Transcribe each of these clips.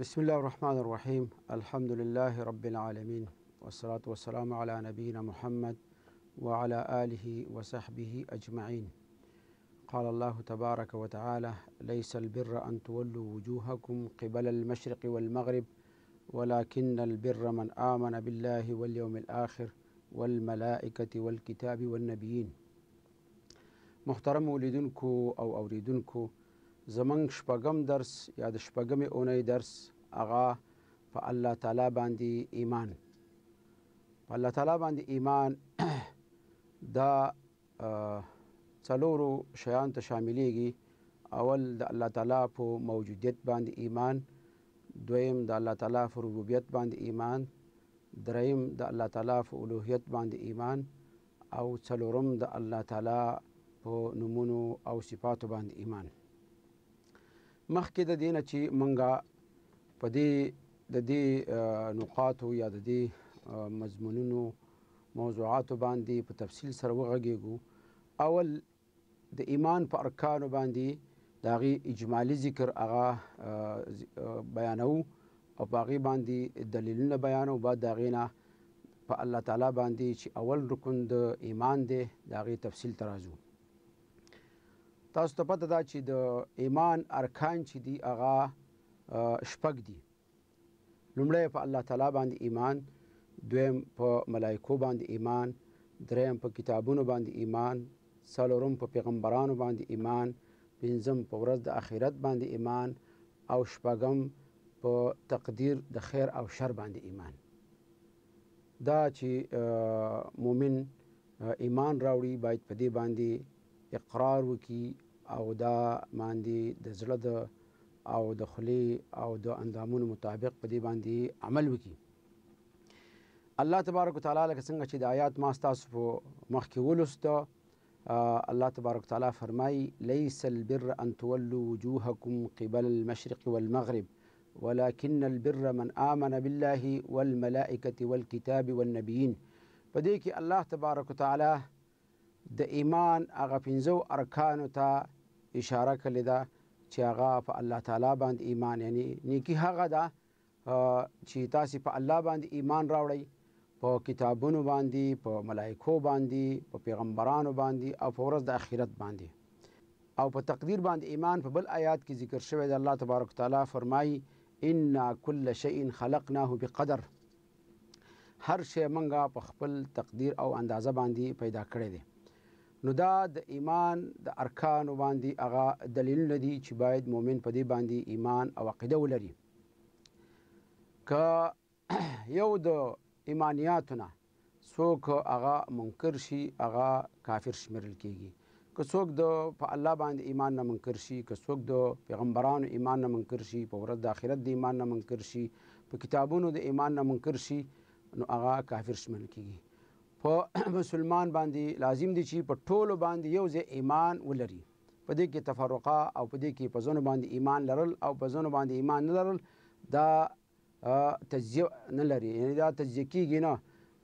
بسم الله الرحمن الرحيم الحمد لله رب العالمين والصلاة والسلام على نبينا محمد وعلى آله وصحبه أجمعين قال الله تبارك وتعالى ليس البر أن تولوا وجوهكم قبل المشرق والمغرب ولكن البر من آمن بالله واليوم الآخر والملائكة والكتاب والنبيين محترم ولدنكو أو أولدنكو زمونږ شپږم درس یا د شپږمې اونۍ درس هغه په الله تعالی باندې ایمان په الله تعالی باندې ایمان دا څلورو شیان ته شاملېږي اول د الله تعالی په موجودیت باندې ایمان دویم د الله تعالی په ربوبیت باندې ایمان دریم د الله تعالی په الوهیت باندې ایمان او څلورم د الله تعالی په نومونو او صفاتو باندې ایمان مخکې د دې نه چې مونږه په دې د دې نقاطو یا د دې مضمونونو موضوعاتو باندې په تفصیل سره وغږیږو اول د ایمان په ارکانو باندې د هغې اجمالي ذکر هغه بیانو او په هغې باندې دلیلونه بیانو بعد د هغې نه په الله تعالی باندې چې اول رکن د ایمان دی د هغې تفصیل ته راځو تاسو ته پته ده چې د ایمان ارکان چې دی هغه شپږ دي لومړی په الله تعالی باندې ایمان دویم په ملایکو باندې ایمان دریم په کتابونو باندې ایمان څلورم په پیغمبرانو باندې ایمان پنځم په ورځ د آخرت باندې ایمان او شپږم په تقدیر د خیر او شر باندې ایمان دا چې مؤمن ایمان راوړي باید په دې باندې اقرار وکي او دا ماندی د زړه د او د خلی او د اندامونو مطابق په دې باندې عمل وکي الله تبارک وتعالى لکه څنګه چې د آیات ما تاسو په مخ کې ولسته الله تبارک وتعالى فرمای ليس البر ان تولوا وجوهكم قبل المشرق والمغرب ولكن البر من آمن بالله والملائكة والكتاب والنبيين په دې کې الله تبارک وتعالى د ایمان هغه پنځو ارکانو ته اشاره کړې ده چې هغه په الله تعالی باندې ایمان یعنی نیکی هغه ده چې تاسو په الله باندې ایمان راوړی په کتابونو باندې په ملایکو باندې په پیغمبرانو باندې او په ورځ د آخرت باندې او په تقدیر باندې ایمان په بل آیات کې ذکر شوی دی الله تبارک تعالی فرمایي ان کل شیء خلقناه بقدر هر شی منګه په خپل تقدیر او اندازه باندې پیدا کړی دی نو دا د ایمان د ارکان باندې هغه دلیل ندي چې باید مؤمن په دې باندې ایمان او عقیده ولري که یو د ایمانیاتونه څوک هغه منکر شي هغه کافر شمیرل کیږي که څوک د په الله باندې ایمان نه منکر شي که څوک د پیغمبرانو ایمان نه منکر شي په ورځ د آخرت د ایمان نه منکر شي په کتابونو د ایمان نه منکر شي نو هغه کافر شمیرل کیږي په مسلمان باندې لازم دي چې په ټولو باندې یو ځای ایمان ولري په دې کې تفرقه او په دې کې په ځنو باندې ایمان لرل او په ځنو باندې ایمان نه لرل دا تجزیه نه لري یعنی دا تجزیه کیږي نه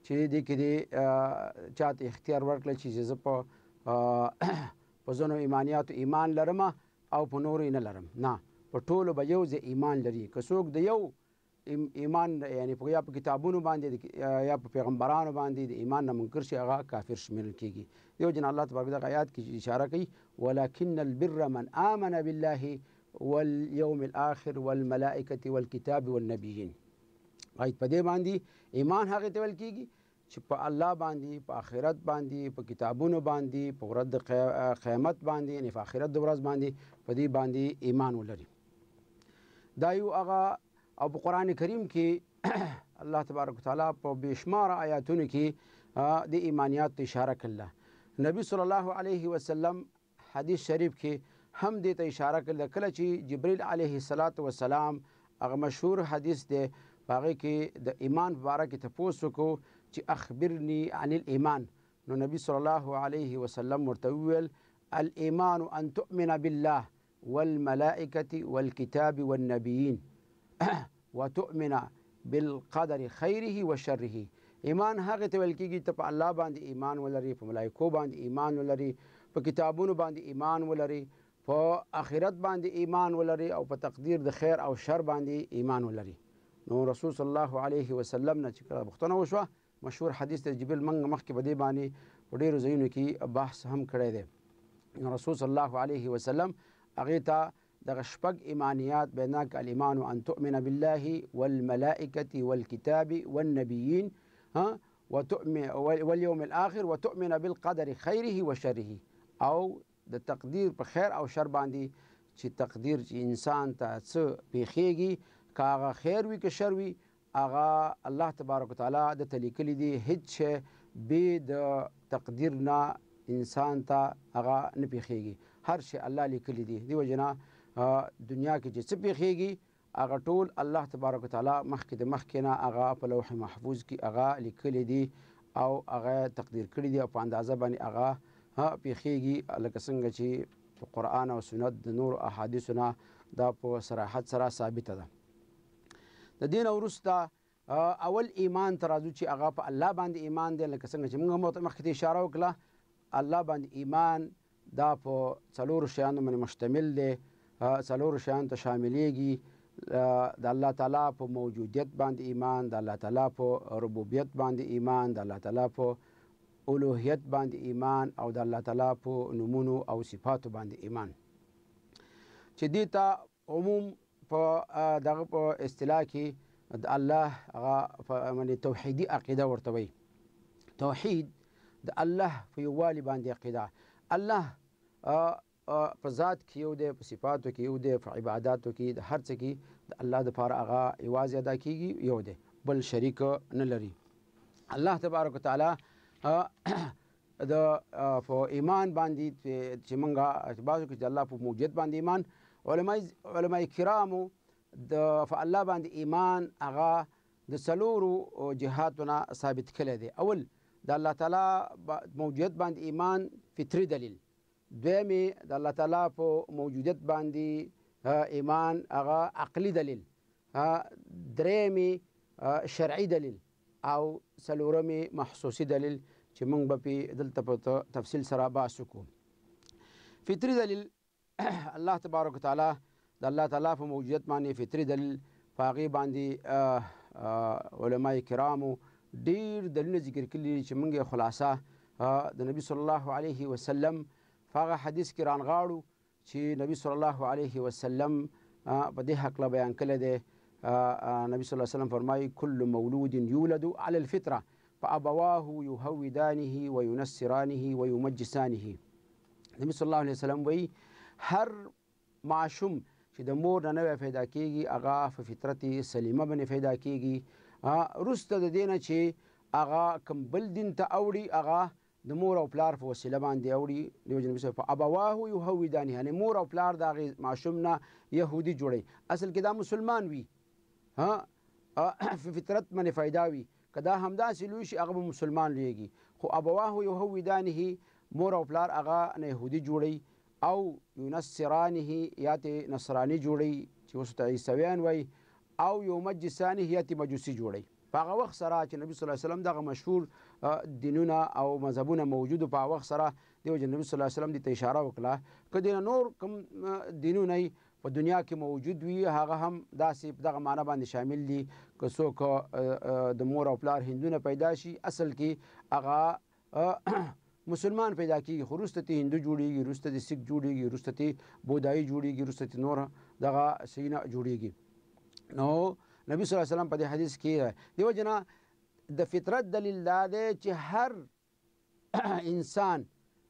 چې دې کې دې چاته اختیار ورکړل چې زه په په ځنو ایمانیاتو ایمان لرم او په نورو نه لرم نه په ټولو به یو ځای ایمان لري که څوک د یو ایمان یعنی په یا په کتابونو باندې یا په پیغمبرانو باندې د ایمان نه منکر شي هغه کافر شمیرل کیږي دیو جن الله تبارک تعالی آیات کې اشاره کوي ولکن البر من آمن بالله واليوم الاخر والملائکه والكتاب والنبیین آیت په دې باندې ایمان هغه ته ویل کیږي چې په الله باندې په آخرت باندې په کتابونو باندې په ورځ د قیامت باندې یعنی په آخرت د ورځ باندې په دې باندې ایمان ولري دا یو هغه او په قران کریم کې الله تبارک وتعالى په بشمار آیاتونه آه، کې د ایمانیات اشاره کړله نبی صلی الله علیه وسلم حدیث شریف کې هم دې ته اشاره کړل کله چې جبرئیل علیه الصلاۃ والسلام هغه مشهور حدیث دی هغه کې د ایمان باره کې تاسو کو چې اخبرنی عن الايمان نو نبی صلی الله علیه وسلم ورته ویل الايمان ان تؤمن بالله والملائكه والكتاب والنبيين وتؤمن بالقدر خیره و شره ایمان هغه ته ویل کیږي ته په الله باندې ایمان ولري په ملایکو باندې ایمان ولري په کتابونو باندې ایمان ولري په آخرت باندې ایمان ولري او په تقدیر د خیر او شر باندې ایمان ولري نو رسول صلی الله علیه وسلم نه چې کله بختنه وشوه مشهور حدیث د جبل منګ مخکې بدی باندې په ډیرو ځایونو کې بحث هم کړی دی رسول صلی الله علیه وسلم هغې ته دغ شبق إيمانيات بنا الايمان ان تؤمن بالله والملائكه والكتاب والنبيين ها وتؤمن واليوم الاخر وتؤمن بالقدر خيره وشره او التقدير بخير او شر باندي شي تقدير شي انسان ته څه پیښیږي خير وي كشر وي أغا الله تبارك وتعالى د تليكلي دي هيتش بي د تقدیر انسان تا أغا نه هر شي الله لیکلی دي دي وجنا دنیا کې چې څه پیښیږي هغه ټول الله تبارک وتعالى مخکې د مخکې نه هغه په لوح محفوظ کې هغه لیکلی دی او هغه تقدیر کړی دی او په اندازه باندې هغه پیښیږي لکه څنګه چې په قرآن او سنت د نور احادیثو نه دا په صراحت سره ثابته ده د دین وروسته اول ایمان ته راځو چې هغه په الله باندې ایمان دی لکه څنګه چې موږ مخکې اشاره وکړه الله باندې ایمان دا په څلور شیانو باندې مشتمل دی څلور شیان ته شاملېږي د الله تعالی په موجودیت باندې ایمان د الله تعالی په ربوبیت باندې ایمان د الله تعالی په الوهیت باندې ایمان او د الله تعالی په نمونو او صفاتو باندې ایمان چې دې ته عموم په دغه په اصطلاح کې د الله هغه یعنې توحیدي عقیده ورته وایي توحید د الله په یووالي باندې عقیده الله په ذات کې یو دی په صفاتو کې یو دی په عبادتو کې د هر څه کې د الله دپاره هغه یوازې ادا کیږي یو دی بل شریک نه لري الله تبارک وتعالی د په ایمان باندې چې مونږه اعتبار کوي الله په موجود باندې ایمان علما علما کرامو د په الله باندې ایمان هغه د سلورو جهاتونه ثابت کړي دي اول د الله تعالی موجود باندې ایمان فطری دلیل دویمې د الله تعالی په موجودیت باندې ایمان هغه عقلی دلیل درېمې شرعي دلیل او څلورمې محسوسي دلیل چې موږ به په دلته په تفصیل سره بحث وکړو فطري دلیل الله تبارک تعالی د الله تعالی په موجودیت باندې فطري دلیل پاغي باندې علما کرامو ډیر دلیل ذکر کړي چې موږ خلاصه د نبی صلی الله علیه وسلم سلم هغه حدیث کې رانغاړو چې نبی صلی الله علیه وسلم په دې حق له بیان کړی دی نبی صلی الله علیه وسلم فرمایي کل مولود یولد علی الفطره فابواه یهودانه وینصرانه ویمجسانه نبی صلی الله علیه وسلم وایي هر معشوم چې د مور نه نوی پیدا کیږي هغه په فطرت سلیمه باندې پیدا کیږي وروسته د دې نه چې هغه کم بل دین ته اوړي هغه د مور او پلار په وسیله باندې اوړي دیو جنبی صاحب ابواه یهودان یعنی مور او پلار دا غي ماشوم نه يهودي جوړي اصل کې دا مسلمان وي ها فطرت منه فائدہ وي کدا همدا سلوش هغه مسلمان لويږي خو ابواه یهودانه مور او پلار هغه نه يهودي جوړي او ينصرانه یات نصراني جوړي چې اوس ته عیسویان وای او یو مجسانه یات مجوسی جوړي په هغه وخت سره چې نبی صلی الله علیه وسلم دغه مشهور دینونه او مذهبونه موجود په وخت سره دیو جن نبی صلی الله علیه وسلم دې اشاره وکړه کدی نور کوم دینونه په دنیا کې موجود وي هغه هم داسې دغه معنی باندې شامل دي که څوک د مور او پلار هندونه پیدا شي اصل کې هغه مسلمان پیدا کیږي خو وروسته تی هندو جوړیږي وروسته تی سیک جوړیږي وروسته تی بودایي جوړیږي وروسته تی نور دغه شیونه جوړیږي نو نبی صلی الله علیه وسلم په دې حدیث کې دیو جنا د فطرت دلیل دا دی چې هر انسان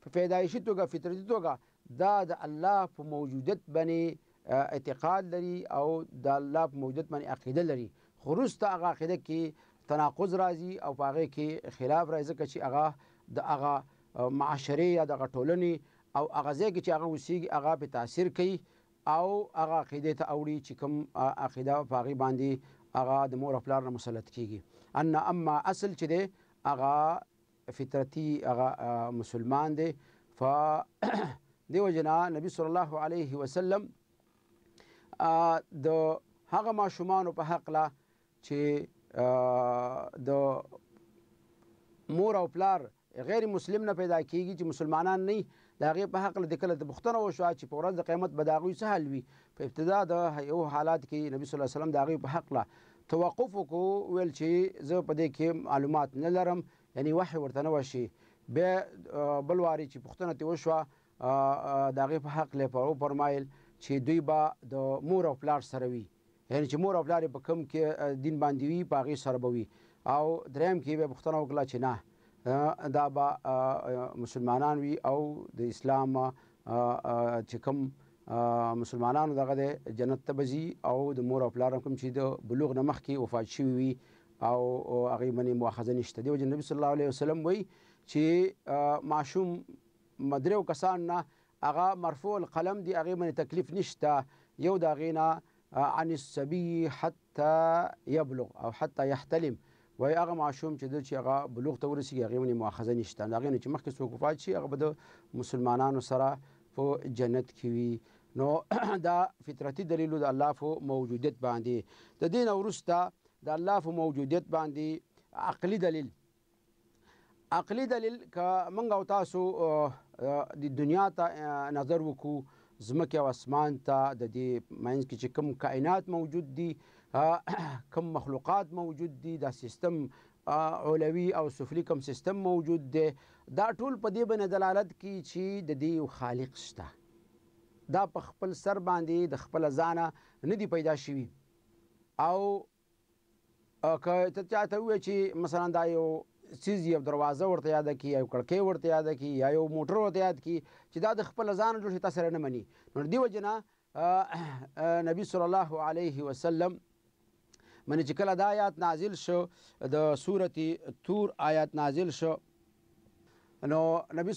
په پیدایشي توګه فطرتي توګه دا د الله په موجودیت باندې اعتقاد لري او د الله په موجودیت باندې عقیده لري خو وروسته هغه عقیده کې تناقض راځي او په هغه کې خلاف راځي ځکه چې هغه د هغه معاشرې یا د ټولنې او هغه ځای کې چې هغه اوسېږي هغه په تاثیر کوي او هغه عقیدې ته اوړي چې کوم عقیده په هغې باندې هغه د مور او پلار نه مسلط کیږي ان اما اصل چې دی هغه فطرتي هغه مسلمان دی ف دیو جنا نبی صلی الله علیه وسلم د هغه ماشومان په حق لا چې د مور او پلار غیر مسلم نه پیدا کیږي چې مسلمانان نه دا غي په حق له دکله د بختنه وشو چې په ورځ د قیامت بداغوي سهل وي په ابتدا د یو حالات کې نبی صلی الله علیه وسلم دا غي په حق له توقف وکړو ویل چې زه په دې کې معلومات نه لرم یعنی وحی ورته نه وشي بیا بل واري چې پوښتنه تی وشوه د هغې په حق لې پر وفرمایل چې دوی به د مور او پلار سره وي یعنی چې مور او پلار په کوم کې دین باندې وي په هغې سره به وي او دریم کې به پوښتنه وکړه چې نه دا به مسلمانان وي او د اسلام چې کوم مسلمانانو دغه د جنت ته بزي او د مور او پلار کوم چې د بلوغ نه مخکې وفات شوی وي او هغه باندې مؤاخذه نشته دی او نبی صلی الله علیه وسلم وایي چې معشوم مدرو کسان نه هغه مرفوع القلم دی هغه باندې تکلیف نشته یو د غینا عن السبي حتى يبلغ او حتى يحتلم وای هغه معشوم چې د چې هغه بلوغ ته ورسیږي هغه باندې مؤاخذه نشته هغه نه چې مخکې څوک وفات شي هغه به د مسلمانانو سره په جنت کې وي نو دا فطرتي دلیل د الله په موجودیت باندې د دین ورسته د الله په موجودیت باندې عقلي دلیل عقلي دلیل ک منګ او تاسو د دنیا ته نظر وکړو زمکه او اسمان ته د دې مینس کې چې کوم کائنات موجود دي کوم مخلوقات موجود دي دا سیستم اولوي او سفلي کوم سیستم موجود دی دا ټول په دې باندې دلالت کوي چې د دې خالق شته دا په خپل سر باندې د خپل ځانه نه دی پیدا شوی او که ته چاته وې چې مثلا دا یو سیز یو دروازه ورته یاد کی یو کړکۍ ورته یاد کی یا یو موټر ورته یاد کی چې دا د خپل ځان جوړ شي تاسو نه مني نو دی وجنا نبی صلی الله علیه وسلم منه چې کله دا آیات نازل شو د سورته تور آیات نازل شو نو نبی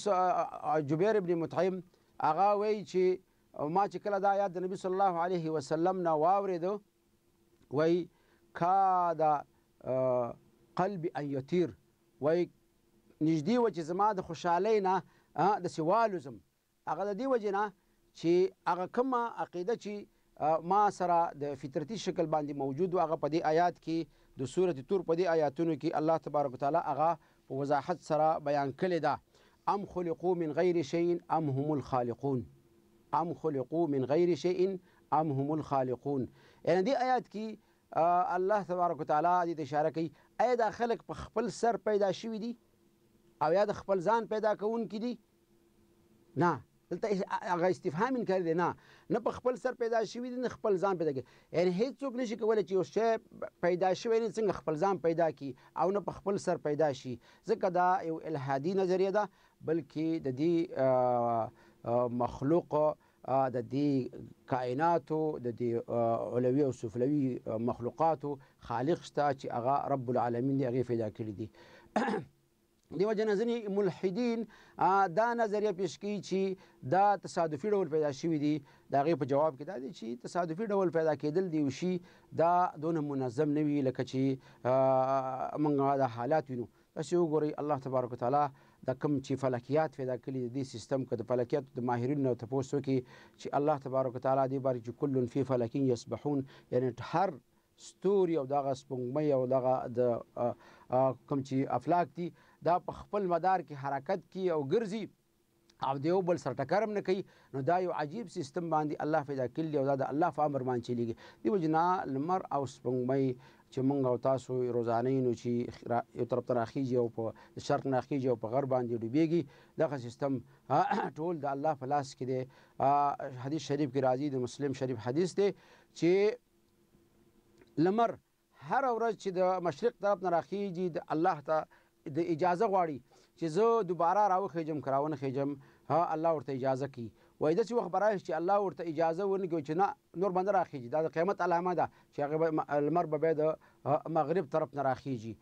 جبیر ابن مطعم هغه وایي چې او ما چې کله دا آیات د نبی صلی الله علیه وسلم نه واورېدو وای کاد قلب ان یطیر وای نږدې و چې زما د خوشحالۍ نه داسې والوزم هغه د دې وجې نه چې هغه کومه عقیده چې ما سره د فطرتي شکل باندې موجود و هغه په دې آیات کې د سورة تور په دې آیاتونو کې الله تبارک وتعالی هغه په وضاحت سره بیان کړې ده ام خلقو من غیر شیء ام هم الخالقون ام خلقو من غیر شیء ام هم الخالقون یعنی دې آیات کې الله تبارک وتعالى دې اشاره کوي ایا دا خلق په خپل سر پیدا شوی دي او یا د خپل ځان پیدا کون کی دي نه دلته هغه استفهام انکار دی نه نه په خپل سر پیدا شوی دي نه خپل ځان پیدا کی یعنی هیڅوک نشي کولای چې یو شی پیدا شوی نه څنګه خپل ځان پیدا کی او نه په خپل سر پیدا شي ځکه دا یو الهادي نظریه ده بلکې د دې مخلوق د دې کائناتو د دې علوي او سفلوي مخلوقاتو خالق شته چې هغه رب العالمین دی هغه پیدا کړی دی دیو جن ځینې ملحدین دا نظریه پیش کوي چې دا تصادفي ډول پیدا شوي دي د هغې په جواب کې دا دی چې تصادفي ډول پیدا کېدل د یو شي دا دونه منظم نه وي لکه چې موږ دا حالات وینو داسې وګورئ الله تبارک وتعالی دا کوم چې فلکیات پیدا کړي د دې سیستم کې د فلکیاتو د ماهرینو او تپوسو کې چې الله تبارک وتعالی دې بارې چې کل فی فلکین یسبحون یعنی هر ستوري او دغه سپوږمۍ او دغه د کوم چې افلاک دي دا په خپل مدار کې حرکت کوي او ګرځي او د یو بل سره ټکر هم نه کوي نو دا یو عجیب سیستم باندې الله پیدا کړی او دا د الله په امر باندې چلیږي دی وجنا لمر او سپوږمۍ چې مونږ او تاسو روزانه نو چې یو طرف ته راخیږي او په شرق نه راخیږي او په غرب باندې ډوبېږي دغه سیستم ټول د الله په لاس کې دی حدیث شریف کې راځي د مسلم شریف حدیث دی چې لمر هر ورځ چې د مشرق طرف نه راخیږي د الله ته د اجازه غواړي چې زه دوباره راوخیږم کراونه خیجم ها الله ورته اجازه کوي وای داسې وخت به راشي چې الله ورته اجازه ورنکړي چې نه نور به نه راخیږي دا د قیامت علامه ده چې هغه لمر به بیا د مغرب طرف نه راخیږي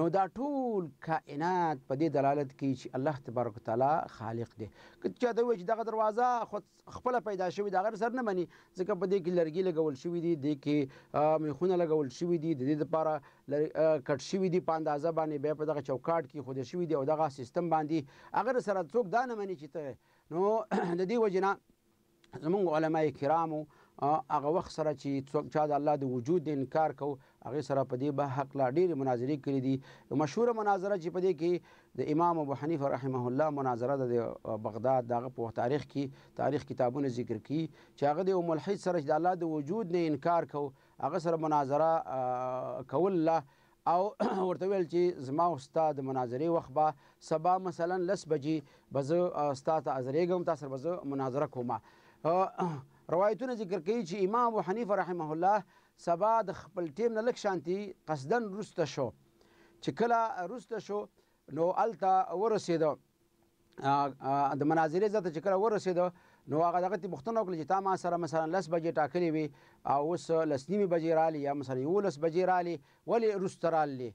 نو دا ټول کائنات په دې دلالت کوي چې الله تبارک وتعالی خالق دی که چا ته وایي چې دغه دروازه خود خپله پیدا شوې د هغه سر نه مني ځکه په دې کې لرګي لګول شوي دي دې کې میخونه لګول شوي دي د دې دپاره کټ شوي دي په اندازه باندې بیا په دغه چوکاټ کې خوده شوي دي او دغه سیستم باندې هغه سره څوک دا نه مني چې ته نو د دې وجنا زمونږ علما کرامو هغه وخت سره چې څوک چا د الله د وجود انکار کو هغه سره په دې به حق لا ډېر مناظرې کړې دي یو مشهور مناظره چې په دې کې د امام ابو حنیفه رحمه الله مناظره د بغداد دغه په تاریخ کې تاریخ کتابونه ذکر کی چې هغه د ملحد سره د الله د وجود نه انکار کو هغه سره مناظره کول الله او ورته ویل چې زما او ستا د مناظرې وخت به سبا مثلا لس بجې به زه ستا ته حاضرېږم تا سره به زه مناظره کوم روایتونه ذکر کوي چې امام ابو حنیفه رحمه الله سبا د خپل ټیم نه لږ شانتي قصدن رسته شو چې کله رسته شو نو الته ورسېده د مناظرې ځته چې کله ورسېده نو هغه دغه ته پوښتنه وکړه چې تا ما سره مثلا لس بجې ټاکلې وي او اوس لس نیمې بجې رالي یا مثلا یولس بجې رالي ولې وروسته رالي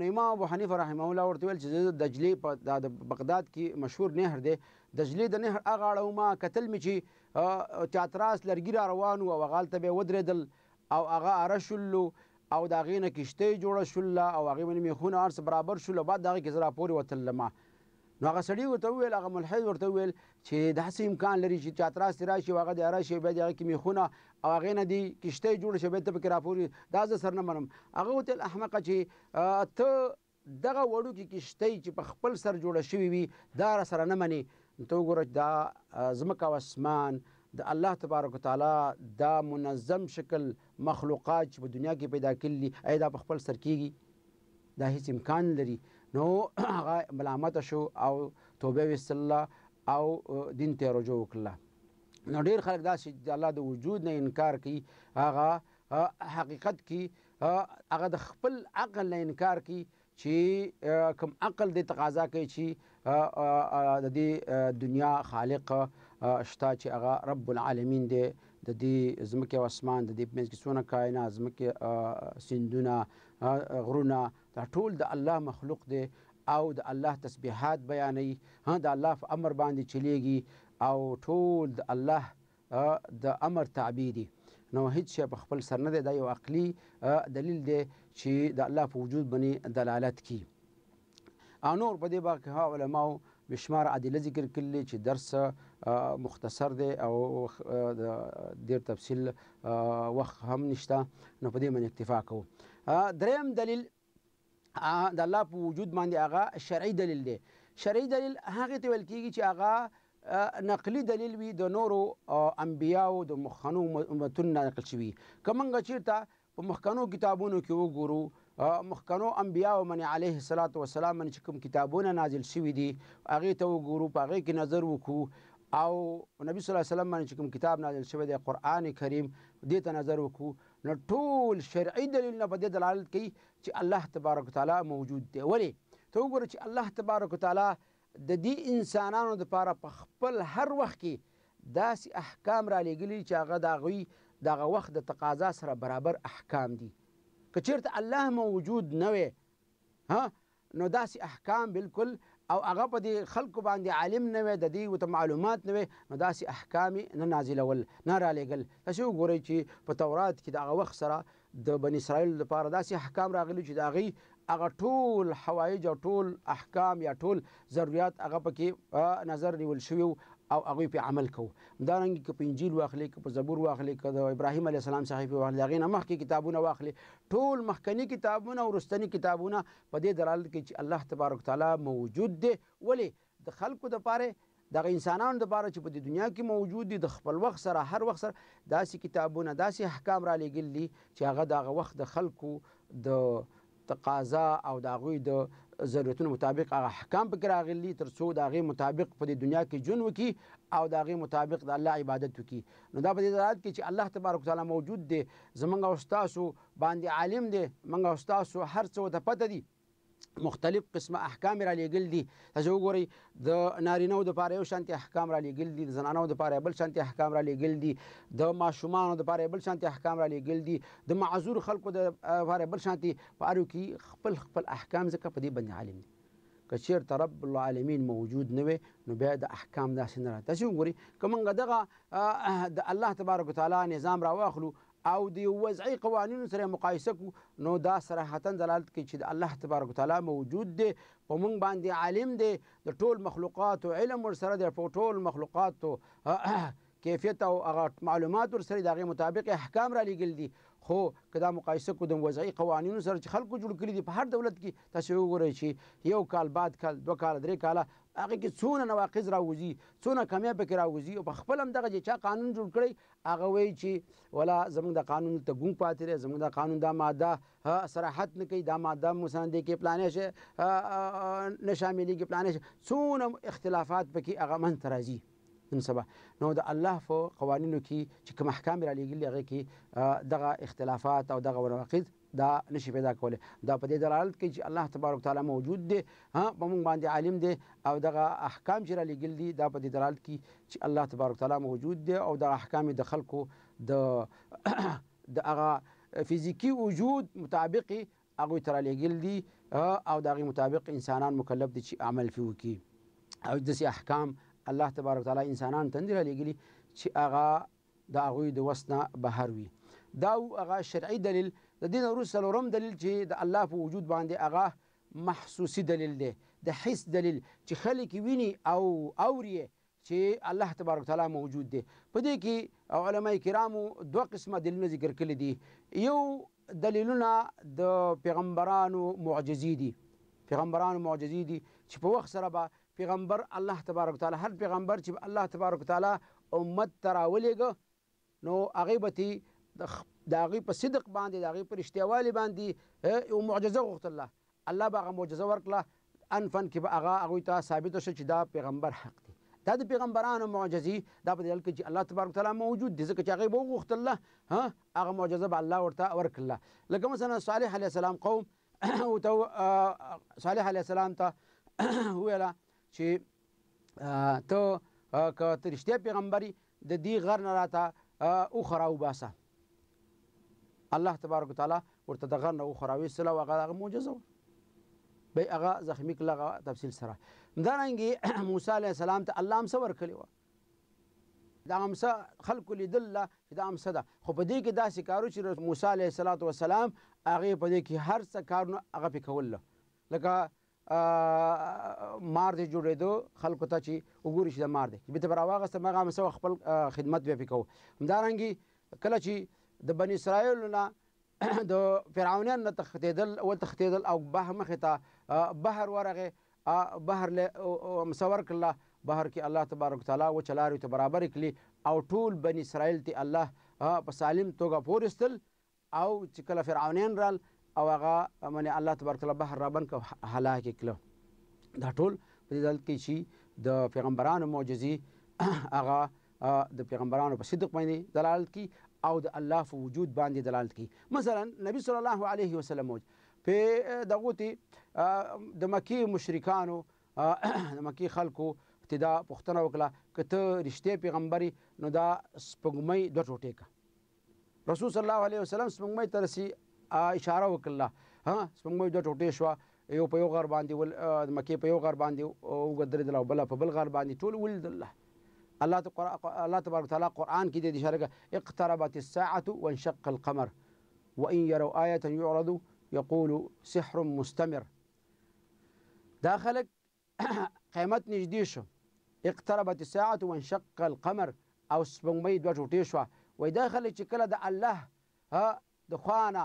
نو امام ابو حنیفه رحمه الله ورته ویل چې د دجلې په د بغداد کې مشهور نهر دی دجلې د نهر هغه اړه ما کتل مې چې چاتراس لرګي را روان وو او هغه به ودرېدل او هغه اره شلو او د هغې نه کښتۍ جوړه شوله او هغې باندې میخونه هر څه برابر شول او بعد د هغې کې زه راپورې وتللمه نو هغه سړی ورته وویل هغه ملحد ورته وویل چې داسې امکان لري چې چاتراس راشي او هغه د راشي بیا دغه کې میخونه او هغه نه دی کشته جوړ شي بیا ته پکې راپورې دا زه سر نه منم هغه وتل احمقه چې ته دغه وړو کې کشته چې په خپل سر جوړه شوی وي دا را سره نه مني ته وګوره دا زمکه او اسمان د الله تبارک وتعالى دا منظم شکل مخلوقات چې په دنیا کې پیدا کړي اې دا په خپل سر کېږي دا هیڅ امکان لري نو هغه ملامت شو او توبه وستله او دین ته رجوع وکړه نو ډیر خلک دا چې د الله د وجود نه انکار کوي هغه حقیقت کې هغه د خپل عقل نه انکار کوي چې کوم عقل د تقاضا کوي چې د دې دنیا خالق شته چې هغه رب العالمین دی د دې زمکه او اسمان د دې منځ کې سونه کائنات زمکه سندونه غرونه دا ټول د الله مخلوق دی او د الله تسبیحات بیانوي ها د الله په امر باندې چلیږي او ټول د الله د امر تابع دي نو هیڅ شی په خپل سر نه دی دا یو عقلي دلیل دی چې د الله په وجود باندې دلالت کوي او نور په دې باب کې ها علماو بشمار عدله ذکر کړلې چې درس مختصر دی او د ډیر تفصیل وخت هم نشته نو په دې باندې اکتفا کوو دریم دلیل د الله په وجود باندې هغه شرعي دلیل دی شرعي دلیل هغه ته ویل کیږي چې هغه نقلی دلیل وي د نورو انبیاو د مخکنو امتونو نه نقل شوي که موږ چېرته په مخکنو کتابونو کې وګورو مخکنو انبیاو من علیه الصلاۃ والسلام من چې کوم کتابونه نازل شوي دي هغې ته وګورو په هغې کې نظر وکړو او نبی صلی الله علیه وسلم باندې کوم کتاب نازل شوی دی قران کریم دې ته نظر وکړو نو ټول شرعي دلیلونه په دې دلالت کوي چې الله تبارک وتعالی موجود دی ولې ته وګوره چې الله تبارک وتعالی د دې انسانانو لپاره په خپل هر وخت کې داسې احکام را لېږلي چې هغه د هغوی دغه وخت د تقاضا سره برابر احکام دي که چېرته الله موجود نه وي ها نو داسې احکام بالکل او هغه په دې خلکو باندې عالم نه وي د دې ورته معلومات نه وي نو داسې احکام نه نازلول نه رالیږل تاسې وګورئ چې په تورات کې د هغه وخت سره د بني اسرائیلو لپاره داسې احکام راغلي چې د هغې هغه ټول حوایج او ټول احکام یا ټول ضروريات هغه پکې نظر نیول شوي او هغه په عمل کو دا رنګ ک په انجیل واخلې ک په زبور واخلې ک د ابراهیم علی السلام صحیفه واخلې هغه نه مخکې کتابونه واخلې ټول مخکنی کتابونه او رستنی کتابونه په دې دلالت کوي چې الله تبارک تعالی موجود دی ولی د خلکو د پاره دغه انسانانو لپاره چې په دنیا کې موجود دي د خپل وخت سره هر وخت سره داسې کتابونه داسې احکام را لېږلي چې هغه دغه وخت د خلکو د تقاضا او د هغوی د ضرورتونو مطابق هغه احکام پکې راغلي تر څو د هغې مطابق په دې دنیا کې ژوند وکړي او د هغې مطابق د الله عبادت وکړي نو دا په دې دلالت کوي چې الله تبارک تعالی موجود دی زموږ او ستاسو باندې عالم دی موږ او ستاسو هر څه ورته پته دي مختلف قسمه احکام را لېږل دي تاسو وګورئ د نارینهو دپاره یو شانتي احکام را لېږل دي د زنانهو دپاره بل شانتي احکام را لېږل دي د ماشومانو دپاره بل شانتي احکام را لېږل دي د معذور خلکو دپاره بل شانتي په هر کې خپل خپل احکام ځکه په دې باندې عالم دي که چېرته رب العالمین موجود نه وي نو بیا د احکام داسې نه راځي تاسې وګورئ که موږ دغه د الله تبارک وتعالی نظام راواخلو او د وضعي قوانینو سره مقایسه کو نو دا صراحتا دلالت کوي چې د الله تبارک وتعالى موجود دی په موږ باندې عالم دی د ټول مخلوقات او علم ورسره دی په ټول مخلوقات کیفیت او هغه معلومات ورسره د هغې مطابق احکام را لیږل دي خو که دا مقایسه کو د وضعي قوانینو سره چې خلکو جوړ کړي دي په هر دولت کې تاسو وګورئ چې یو کال بعد کال دوه کاله درې کاله هغه کې څونه نواقض راوځي څونه کمی پکې راوځي او په خپل هم دغه چې چا قانون جوړ کړی هغه وایي چې ولا زموږ د قانون ته ګونګ پاتې دی زموږ د قانون دا ماده صراحت نه کوي دا ماده مساندې کې پلانې شي نه شاملېږي پلانې شي څونه اختلافات پکې هغه منځته راځي نن سبا نو د الله په قوانینو کې چې کوم احکام را لېږلي هغې کې دغه اختلافات او دغه ونواقض دا نشي پیدا کولی دا په دې دلالت کوي چې الله تبارک تعالی موجود دی ها په موږ باندې عالم دی او دغه احکام چې را لېږل دي دا په دې دلالت کوي چې الله تبارک تعالی موجود دی او دا احکام د خلکو د د هغه فزیکی وجود مطابق هغوی ته را لېږل دي او د هغې مطابق انسانان مکلف دي چې عمل فی وکړي او داسې احکام الله تبارک تعالی انسانان تندره لګلی چې هغه د هغه د وسنه بهر وي دا هغه شرعي دلیل د دین وروسته لورم دلیل چې د الله په وجود باندې هغه محسوسي دلیل دی د حس دلیل چې خلک ویني او اوري چې الله تبارک تعالی موجود دی په دې کې علما کرامو دوه قسمه دلیلونه ذکر کړي دي یو دلیلونه د پیغمبرانو معجزې دي پیغمبرانو معجزې دي چې په وخت سره به پیغمبر الله تبارک وتعالى هر پیغمبر چې الله تبارک وتعالى امت ته راولېږه نو هغې به تې د هغې په صدق باندې د هغې په رښتیاوالي باندې یو معجزه غوښت الله الله به هغه معجزه ورکړه انفن کې به هغه هغوی ته ثابته شو چې دا پیغمبر حق دی دا د پیغمبرانو معجزي دا په دلیل کې چې الله تبارک تعالی موجود دي ځکه چې هغه به وغوښتل الله ها هغه معجزه به الله ورته ورکړله لکه مثلا صالح علیه السلام قوم ورته صالح علیه السلام ته وویله چې ته که ته رښتیا پیغمبري د دې غر نه راته اوخره وباسه الله تبارک وتعالی ورته د غر نه اوخره ویستله او هغه هغه معجزه به هغه زخمی کله هغه تفصیل سره همدارنګې موسی علیه السلام ته الله هم څه ورکړي وه دا امسه خلکو لیدل چې دا امسه ده خو په دې کې داسې کارو چې موسی علیه السلام هغې په دې کې هر څه کارونه هغه پې کول لکه مار دې جوړېدو خلکو ته چې وګوري چې د مار دی چې بیرته به راواغېستم هغه همسه خپل خدمت بیا پې کوو همدارنګې کله چې د بني اسرایلو نه د فرعونیان نه تښتېدل اول تښتېدل او بحر مخې ته بحر ورغې بحر له همسه ورکړله بهر کې الله تبارک تعالی و چلارې ته برابر کړي او ټول بني اسرائیل ته الله په سالم توګه پورستل او چې کله فرعونین رال او هغه باندې الله تبارک الله بحر رابن کو هلاک کړه دا ټول په دې دلته کې چې د پیغمبرانو معجزې هغه د پیغمبرانو په صدق باندې دلالت کوي او د الله په وجود باندې دلالت کوي مثلا نبی صلی الله علیه وسلم په دغوتی د مکی مشرکانو د مکی خلکو ابتدا پوښتنه وکړه کته رښتې پیغمبري نو دا سپګمۍ دوه ټوټې کا رسول صلی الله علیه وسلم سپګمۍ ترسي اشاره وکړه ها سپوږمۍ دوه ټوټې شو یو په یو غر باندې ول مکه په یو غر باندې او غدرېدل او بل په بل غر باندې ټول ول الله الله تبارك الله تبارك وتعالى قران کې دې اشاره اقتربت الساعه وانشق القمر وان يروا ايه يعرض يقول سحر مستمر داخلك خلک قیامت نږدې شو اقتربت الساعه وانشق القمر او سپوږمۍ دوه ټوټې شوه وای دا خلک چې کله د الله د خوانه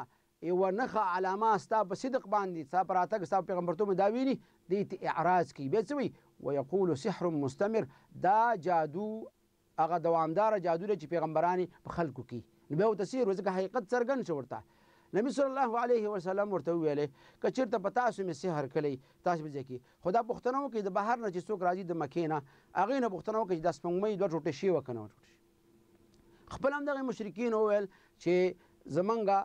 یو نخه علامه ستا په صدق باندې ستا په راتګ ستا په پیغمبرتوب دا ویلي دې ته اعراض کوي بیا څه وي ویقول سحر مستمر دا جادو هغه دوامداره جادو دی چې پیغمبرانې په خلکو کوي نو بیا ورته څه ځکه حقیقت څرګند شو ورته نبی صلی الله علیه وسلم ورته ویلې که چیرته په تاسو مې سحر کلی تاسو به ځکه خدا پوښتنه وکړي د بهر نه چې څوک راځي د مکې نه هغې نه پوښتنه وکړي چې دا سپوږمۍ دوه ټوټې شي وکنه خپل هم دغه مشرکین وویل چې زمونږه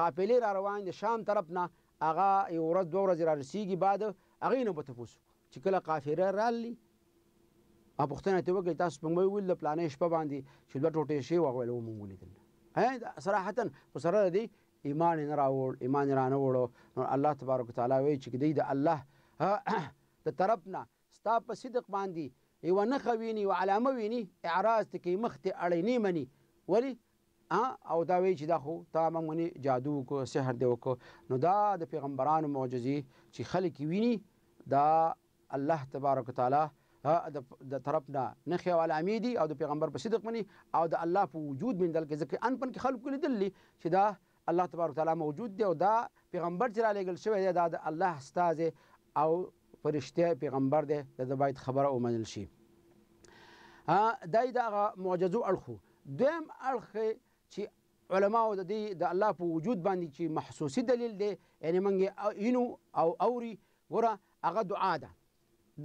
قافلې را روان دي شام طرف نه هغه یو ورځ دوه ورځې را رسېږي بعد هغې نه به تپوس چې کله قافله رالي او پوښتنه یې ترې وکړې تاسو سپوږمۍ وویل د پلانې شپه باندې چې دوه ټوټې شی وغویل ومونږ ولیدل صراحتا خو سره د دې ایمان یې نه راوړ ایمان یې رانه وړو نو الله تبارک وتعالی وایي چې دوی د الله د طرف نه ستا په صدق باندې یوه نښه ویني یوه علامه ویني اعراض ته کوي مخ ته اړی نه مني ولې او دا وی چې دا خو تا مونږ جادو کو سحر دی وکړو نو دا د پیغمبرانو معجزې چې خلک ویني دا الله تبارک وتعالی د طرفنا نخي او الامیدی او د پیغمبر په صدق منی او د الله په وجود من دل کې ځکه ان پن کې خلکو لیدل چې دا الله تبارک تعالی موجود دی او دا پیغمبر چې را لېږل شوی دی دا د الله استاد او فرشته پیغمبر دی د باید خبره ومنل شي ا دای دا معجزو اړخو دویم اړخ چې علما او د دې د الله په وجود باندې چې محسوسي دلیل دی یعنی موږ اینو او اوري ګوره هغه دعا ده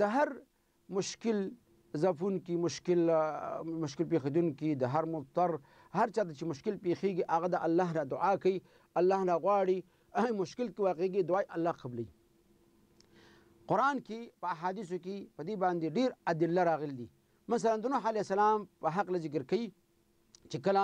د هر مشکل زفون کی مشکل مشکل پیښدون کی د هر مضطر هر چا چې مشکل پیښیږي هغه د الله نه دعا کوي الله نه غواړي مشکل کې واقعي دعا الله قبلي قران کې په احادیثو کې په دې باندې ډیر ادله راغلي مثلا د نوح علی السلام په حق لږ ذکر کوي چې کله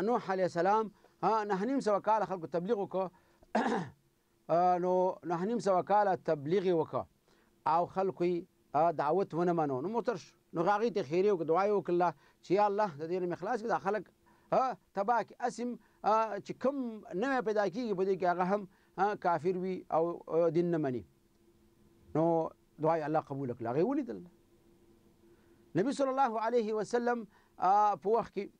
نوح علیه السلام نه نیم سوه کاله خلکو تبلیغ وکړه نو نه نیم سوه کاله تبلیغ یې وکړه او خلکو یې دعوت ونه منو نو متر شو نو هغې ته خیرې وکړه دعا یې وکړله چې یا الله د دې نه مې خلاص کړه دا خلک تباه کړي اسم چې کوم نوی پیدا کېږي په دې کې هغه هم کافر وي او دین نه مني نو دعا یې الله قبول کړله هغې ولیدله نبي صلی الله علیه وسلم په وخت کې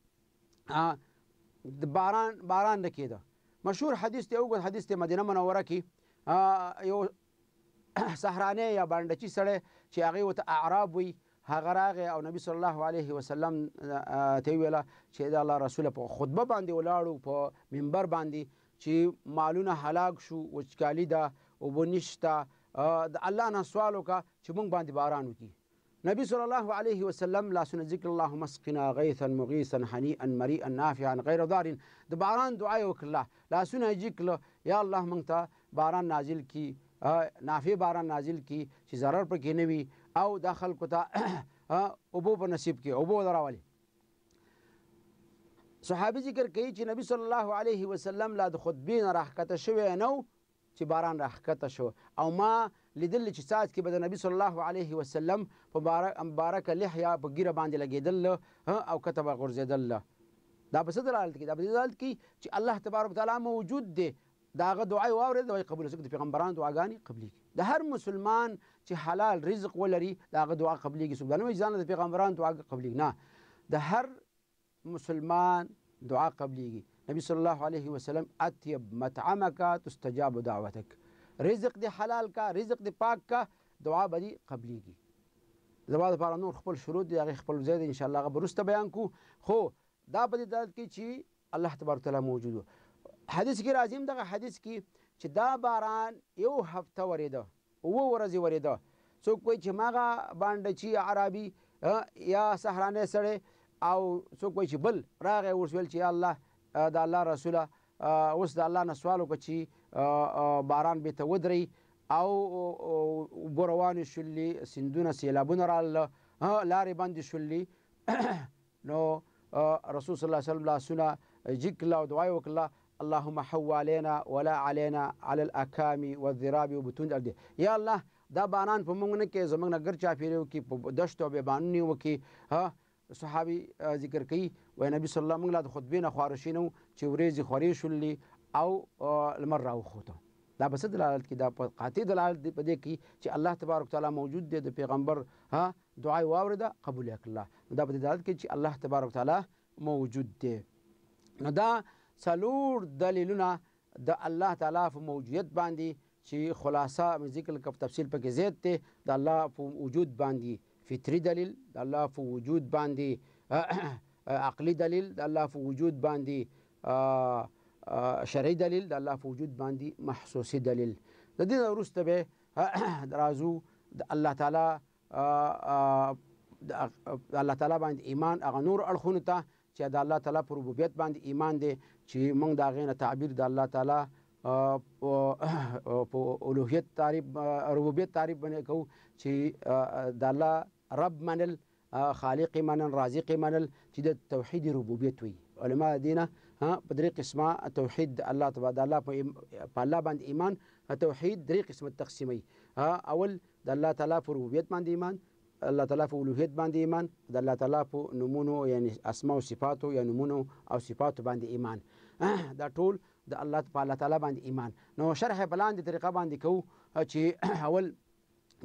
باران باران نه کېده مشهور حدیث دی اوږد حدیث دی مدینه منوره کې یو سهرانی یا بانډچي سړی چې هغې ورته اعراب وي هغه راغی او نبی صلی الله علیه وسلم ته ویله چې د الله رسول په خطبه باندې ولاړو په منبر باندې چې مالونه هلاک شو وچکالی ده اوبه نشته د الله نه سوال وکړه چې موږ باندې باران وکړي نبی صلی الله علیه وسلم لاسونه ذکر اللهم اسقنا غیثا مغیثا حنیئا مریئا نافعا غیر ضار د باران دعا یې وکړله لاسونه یې جګ یا الله موږ ته باران نازل کی نافع باران نازل کی چې ضرر پکې نه وي او دا خلکو ته اوبو په نصیب کې اوبه دراولي صحابي ذکر کوي چې نبی صلی الله علیه وسلم لا د خطبې نه راښکته شوی نه چې باران راښکته شو او ما لیدل چې ساعت کې به د نبی صلی الله علیه وسلم په مبارک لحیا په ګیره باندې لګېدل او کتبه غورځېدل دا په صدر حالت کې دا په حالت کې چې الله تبارک تعالی موجود دی داغه دعای واورید او قبول سکت پیغمبران دعاګانی قبلي د هر مسلمان چې حلال رزق ولري داغه دعا قبليږي سبحان الله ځان د پیغمبران دعا قبلي نه د هر مسلمان دعا قبليږي نبی صلی الله علیه وسلم اطيب مطعمك تستجاب دعوتك رزق دی حلال کا رزق دی پاک کا دعا به دي قبليږي زما دپاره نور خپل شروط دی هغې خپل ځای دی انشاءالله هغه به وروسته بیان کو خو دا په دې دلالت کوي چې الله تبارک تعالی موجود حدیث کې راځي دغه حدیث کې چې دا باران یو هفته ورېده اووه ورځې ورېده څوک وایي چې ماغه بانډه چې عربي یا سهرانی سړی او څوک وایي چې بل راغی ورس ویل چې یا الله د الله رسوله اوس د الله نه سوال وکړه چې باران بیرته ودرئ او اوبه روانې شولې سیندونه سیلابونه راغله لارې بندې شولې نو رسول صلی الله علیه وسلم لاسونه جګ کړله او دعا یې وکړله اللهم حو علينا ولا علينا على الاكام والذراب وبطون الارض يا الله دا بانان په مونږ نه کې زمونږ نه ګر چاپیرو کې په دشتو به بانونی وکي ها صحابي ذکر کوي و نبی صلی الله علیه وسلم د خطبې نه خارشینو چې ورېځي خوري شولې او لمر راوخوته دا به څه دلالت کوي دا په قاطع دلالت دی په دې کې چې الله تبارک تعالی موجود دی د پیغمبر ها دعا یې واورېده قبول یې الله دا په دلالت کوي چې الله تبارک تعالی موجود دی نو دا څلور دلیلونه د الله تعالی په موجودیت باندې چې خلاصه ذکر کف تفصیل پکې زیات دی د الله په وجود باندې فطری دلیل د الله په وجود باندې عقلی دلیل د الله په وجود باندې شرعي دلیل د الله په وجود باندې محسوسي دلیل د دې وروسته به درازو د الله تعالی د الله تعالی باندې ایمان هغه نور اړخونو ته چې د الله تعالی پر ربوبیت باندې ایمان دی چې موږ دا غینه تعبیر د الله تعالی په اولوهیت تعریف ربوبیت تعریف باندې کوو چې د الله رب منل خالق منل رازق منل چې د توحید ربوبیت وي علما دینه ها په درې قسمه توحید الله تبارک د الله په الله باندې ایمان توحید درې قسمه تقسیمي ها اول د الله تعالی په ربوبیت باندې ایمان الله تعالی په اولوهیت باندې ایمان د الله تعالی په نمونو یعنی اسماء او صفاتو یا نمونو او صفاتو باندې ایمان دا ټول د الله په الله تعالی باندې ایمان نو شرح بلاندې طریقه باندې کوو چې اول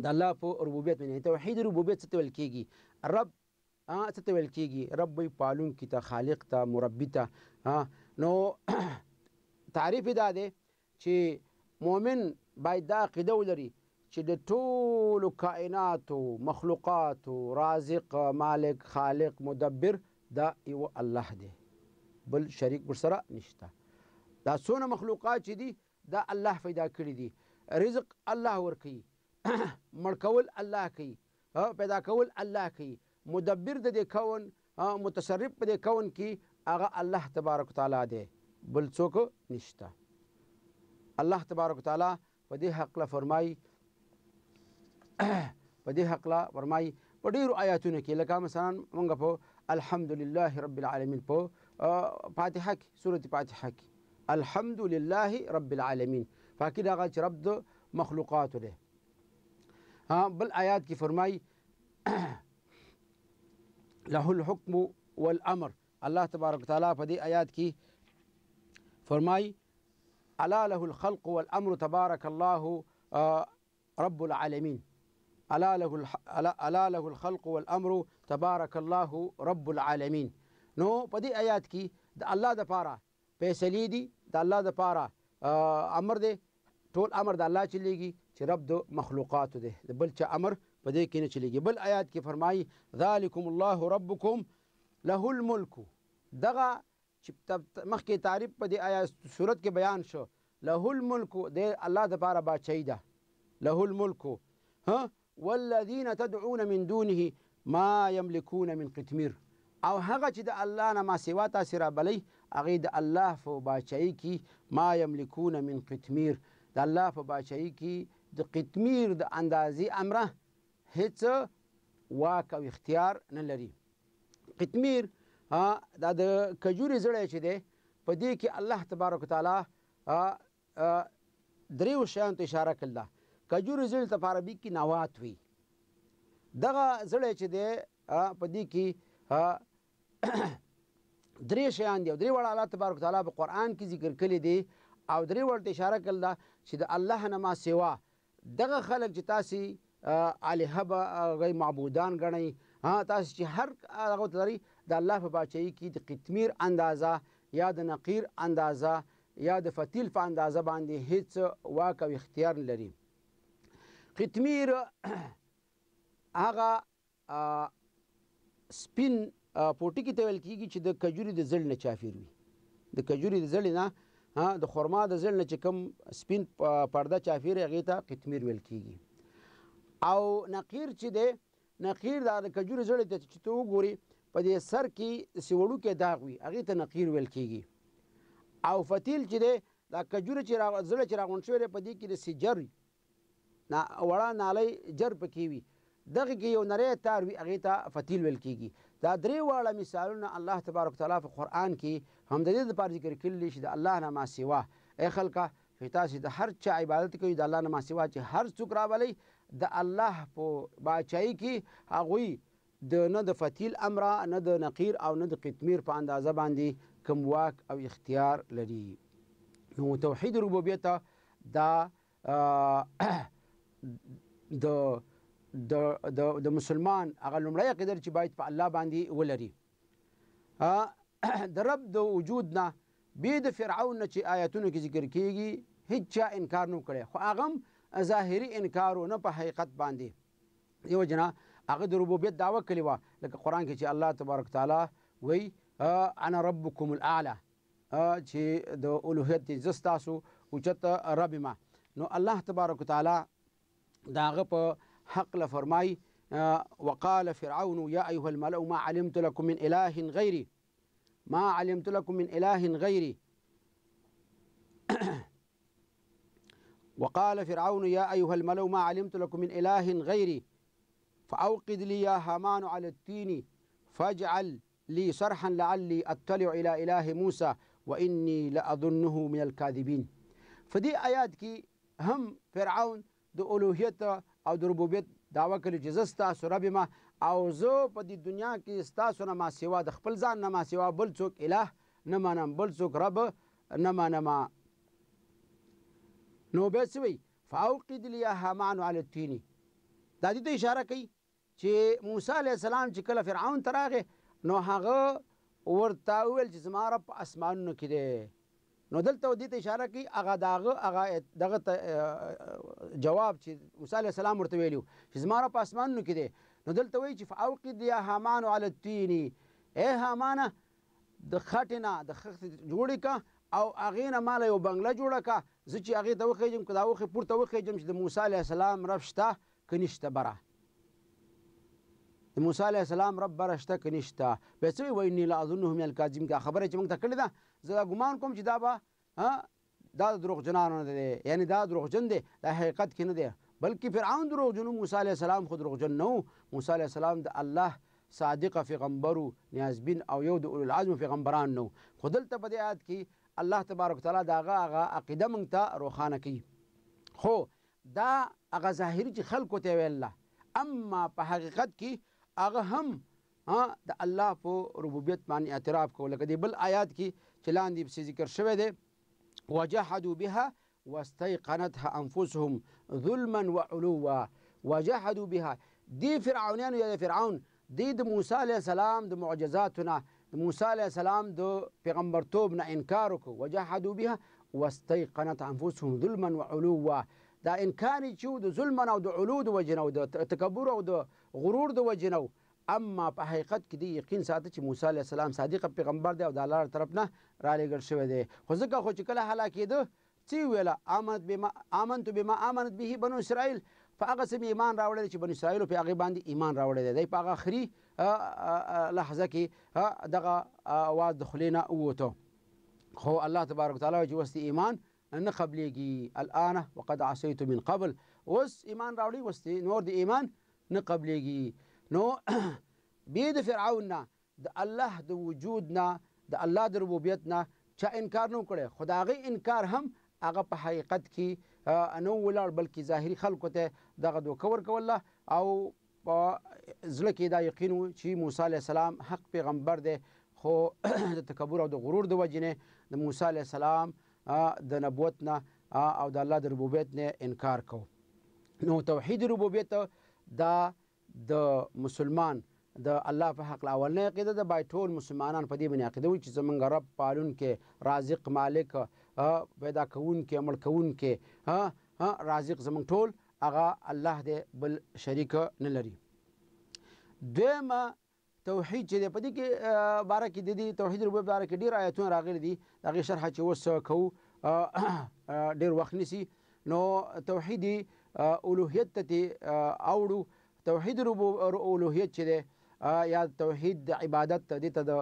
د الله په ربوبیت باندې توحید ربوبیت څه ویل کیږي رب څه ویل کیږي رب پالون کی ته خالق ته مربی ته نو تعریف دا دی چې مؤمن باید دا عقیده ولري چې د ټولو کائناتو مخلوقاتو رازق مالک خالق مدبر دا یو الله دی بل شریک ورسره نشته دا څونه مخلوقات چې دي دا الله پیدا کړي دي رزق الله ورکوي مړ کول الله کوي پیدا کول الله کوي مدبر د دې کون متصرف په دې کون کې هغه الله تبارک تعالی دی بل څوک نشته الله تبارک تعالی په دې حق له فرمای په دې حق له فرمای په ډیرو آیاتونو کې لکه مثلا موږ په الحمدلله رب العالمین په فاتحه کې سوره فاتحه کې الحمدلله رب العالمین فاکر هغه چې رب د مخلوقات دی بل آیات کې فرمای له الحكم والامر الله تبارك وتعالى فدي آيات كي فرماي فرمای الا له الخلق والامر تبارك الله آه، رب العالمين الا له الا له الخلق والامر تبارك الله رب العالمين نو فدي آيات كي کې الله د پاره فیصلې دي الله د پاره آه، امر دی ټول امر د الله چلیږي چې رب د مخلوقات دی د بل چا امر فدي دې کې بل آيات كي فرماي ذلكم الله ربكم له الملک دغه چې مخکې تعریف په دې آیا صورت کې بیان شو له الملک د الله د پاره بادشاہي ده له الملک ها والذین تدعون من دونه ما یملکون من قطمیر او هغه چې د الله نه ما سوا تاسې رابلی هغې د الله په بادشاهي کې ما یملکونه من قطمیر د الله په بادشاهي کې د قطمیر د اندازې امره هیڅ واک او اختیار نه لري قطمیر دا د کجوري زړی چې دی په دې کې الله تبارک تعالی دریو شیانو ته اشاره کړله کجوري زړی ته په عربي کې نوات وي دغه زړی چې دی په دې کې درې شیان دی درې وړ الله تبارک تعالی په قران کې ذکر کړي دي او درې وړ ته اشاره کړل دا چې د الله نه ما سوا دغه خلک چې تاسو الہ به غي معبودان غني ها تاسو چې هر هغه لري د الله په بادشاهۍ کې د قطمیر اندازه یا د نقیر اندازه یا د فتیل په اندازه باندې هیڅ واک او اختیار لري قطمیر هغه سپین پوټکی ته ویل کیږي چې د کجوري د زړ نه چافیر وي د کجوري د زړ نه د خرما د زړ نه چې کوم سپین پرده چافیر هغې ته قطمیر ویل کیږي او نقیر چې دی نقیر دا د کجوري زړ ته چې ته وګورې په دې سر کې داسې وړوکی داغ وي هغې ته نقیر ویل کیږي او فتیل چې دی دا کجوره چې را زړه چې راغونډ شوی دی په دې کې داسې جر وي نا وړه نالۍ جر پکې وي دغه کې یو نری تار وي هغې ته فتیل ویل کیږي دا درې واړه مثالونه الله تبارک تعالی په قرآن کې هم د دې دپاره ذکر کړي دي چې د الله نه ما سوا ای خلکه چې تاسو د هر چا عبادت کوي د الله نه ما سوا چې هر څوک راولئ د الله په باچایي کې هغوی د نه د فتیل امره نه د نقیر او نه د قطمیر په اندازه باندې کوم واک او اختیار لري نو توحید ربوبیت دا د د د د مسلمان هغه لمړی عقیده چې باید په الله باندې ولري د رب د وجود نه بی د فرعون نه چې آیاتونو کې ذکر کیږي هیڅ چا انکار نه کړي خو هغه ظاهري انکار نه په حقیقت باندې یو جنا هغه د ربوبیت دعوه کړې وه لکه قرآن کې چې الله تبارک تعالی وي آه، انا ربکم الأعلى چې آه، د الوهیت دی زه ستاسو اوچت رب ما نو الله تبارک تعالی د په حق له آه، وقال فرعون يا أيها الملأ ما علمت لكم من إله غيري ما علمت لكم من إله غيري وقال فرعون يا أيها الملأ ما علمت لكم من إله غيري فأوقد لي يا هامان على التين فاجعل لي صرحا لعلي أطلع إلى إله موسى وإني لأظنه من الكاذبين فدي آیات کې هم فرعون د اولوهیت او د ربوبیت داوا کړی چې زستا سرب ما او زه په دې دنیا کې ستاسو نه ما سیوا د خپل ځان نه ما سیوا بل څوک اله نه مانم بل څوک رب نه مانم نو بیا څه وی فاوقد لي هامان على التين دا دې ته اشاره کوي چې موسی علیه السلام چې کله فرعون ته راغې نو هغه ورته وویل چې زما رب په اسمانونو کې دی نو دلته دې ته اشاره کوي هغه د هغه هغه دغه جواب چې موسی علیه السلام ورته ویلي چې زما رب په اسمانونو کې دی نو دلته وایي چې فاوقد یا حامانو علی الطین ای حامانه د خټې نه د خښتې جوړې که او هغې نه ماله یو بنګله جوړه کړه زه چې هغې ته وخېږم که دا وخې پورته وخېږم چې د موسی علیه السلام رب شته که نشته بره موسی علیه السلام رب بره شته که نشته بیا څه وایي واني لاظنه من الکاظم که خبره چې موږ ته کړې ده زه دا ګمان کوم چې دا به دا د دروغجنانو نه دی یعنی دا دروغجن دی دا حقیقت کې نه دی بلکې فرعون دروغجن موسی علیه السلام خو دروغجن نه و موسی علیه السلام د الله صادقه پیغمبر و نیازبین او یو د اولوالعزم پیغمبران نه و خو دلته په دې آیت کې الله تبارک تعالی د هغه هغه عقیده موږ ته روښانه کوي خو دا هغه ظاهري چې خلکو ته یې اما په حقیقت کې هغه هم ها د الله په ربوبیت باندې اعتراف کوو لکه د بل آیات کې چې لاندې پسې ذکر شوی دی وجحدوا بها واستيقنتها انفسهم ظلما وعلوا وجحدوا بها دی فرعونیانو یا د فرعون دی د موسی علیه السلام د معجزاتو نه د موسی علیه السلام د پیغمبرتوب نه انکار وکړو وجحدوا بها واستيقنت انفسهم ظلما وعلوا دا امکان چې د ظلم او د علو د وجنه او د تکبر او د غرور د وجنه اما په حقیقت کې دی یقین ساته چې موسی علی السلام صادق پیغمبر دی او د الله طرف نه را لېږل شوی دی خو ځکه خو چې کله هلاکېده څه ویله آمنت بما آمنت بما آمنت به بنو اسرائیل په هغه سم ایمان راوړل چې بنو اسرائیل په هغه باندې ایمان راوړل دی په هغه اخري لحظه کې دغه واز د خلینا ووته خو الله تبارک وتعالى چې وست ایمان نه قبلېږي الان وقد عصیت من قبل اوس ایمان راوړي اوس نور د ایمان نه قبلېږي نو بې د فرعون نه د الله د وجود نه د الله د ربوبیت نه چا انکار نه کړي خدا غي انکار هم هغه په حقیقت کې نو ولاړ بلکې ظاهري خلکو ته دغه دوکه ورکوله او په زړه کې دا یقین و چې موسی علیه السلام حق پیغمبر دی خو د تکبر او د غرور د وجې نه د موسی علیه السلام د نبوت نه او د الله د ربوبیت نه انکار کو نو توحید ربوبیت دا د مسلمان د الله په حق اولنۍ عقیده د بای ټول مسلمانان په دې باندې عقیده وي چې زمونږ رب پالون کې رازق مالک پیدا کوون کې عمل کوون کې ها ها رازق زمونږ ټول هغه الله دې بل شریک نه لري دویمه توحید چې دی په دې کې باره کې د دې توحید ربوبیت باره کې ډیر آیتونه راغلي دي د هغې شرحه چې اوس کوو ډېر وخت نیسي نو توحیدي الوهیت ته تې اوړو توحید ربو الوهیت چې دی یا توحید د عبادت دې ته د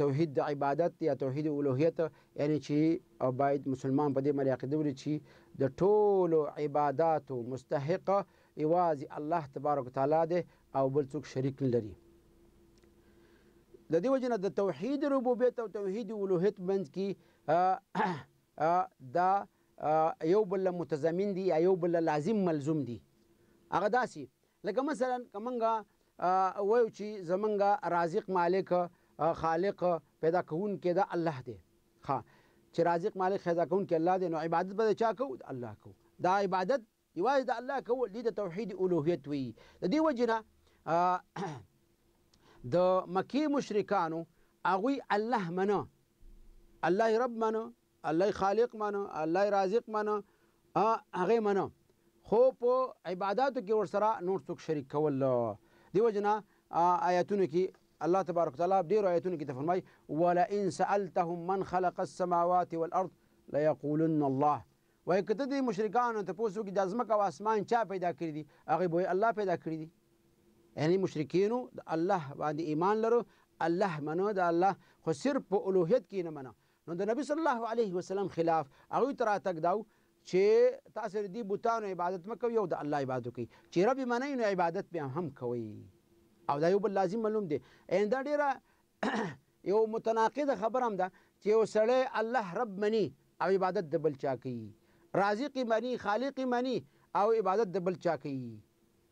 توحید د عبادت یا توحید الوهیت یعنی چې باید مسلمان په دې باندې عقیده ولري چې د ټولو عباداتو مستحقه یوازې الله تبارک وتعالی دی او بل څوک شریک نه لري د دې وجه نه د توحید ربوبیت او توحید الوهیت منځ کې دا یو بل متضمن دي یو بل لازم ملزوم دي هغه داسې لکه مثلا کومنګه وایو چې زمونږ رازق مالک خالق پیدا کون کې دا الله دی ها چې رازق مالک پیدا کون کې الله دی نو عبادت به چا کو الله کو دا عبادت یوازې د الله کول دي د توحید الوهیت وي د دې وجه نه د مکی مشرکانو هغوی الله منه الله رب منه الله خالق منه الله رازق منه هغه منه خو په عبادتو کې ورسره نور څوک شریک کول دیو جنا آیاتونو کې الله تبارک وتعالى ډیر آیاتونو کې تفرمای ولا ان سالتهم من خلق السماوات والارض ليقولن الله وای کته دي مشرکان ته پوسو کې د ازمکه او اسمان چا پیدا کړی دي هغه به الله پیدا کړی دي یعنی مشرکینو د الله باندې ایمان لرو الله منو د الله خو صرف په الوهیت کې نه منو نو د نبی صلی الله علیه وسلم خلاف هغوی ته راتګ داو چې تاسو دې بوتانو عبادت مه کوئ او د الله عبادت کوئ چې رب یې منئ نو عبادت بیا هم کوئ او دا یو بل لازم معلوم دی دا ډېره یو متناقضه خبره هم ده چې یو سړی الله رب مني او عبادت د بل چا کوي رازق مني خالق مني او عبادت د بل چا کوي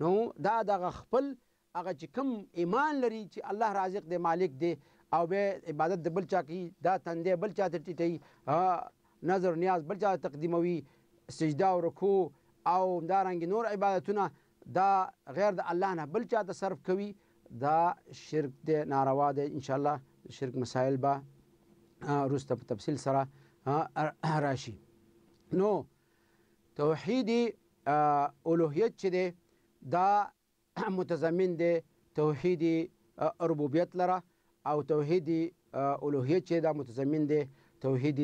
نو دا دغه خپل هغه چې کوم ایمان لري چې الله رازق دی مالک دی او به عبادت د بل چا کوي دا تندې بل چا ته ټیټي نظر نیاز بل چا تقدیموي سجده او رکوع او همدارنګې نور عبادتونه دا غیر د الله نه بل چا ته صرف کوي دا شرک دی ناروا دی انشاءالله شرک مسایل به وروسته په تفصیل سره راشي نو توحیدی الوهیت چې دی دا متضمن دی توحید ربوبیت لره او توحید الوهیت چې دا متضمن دی توحید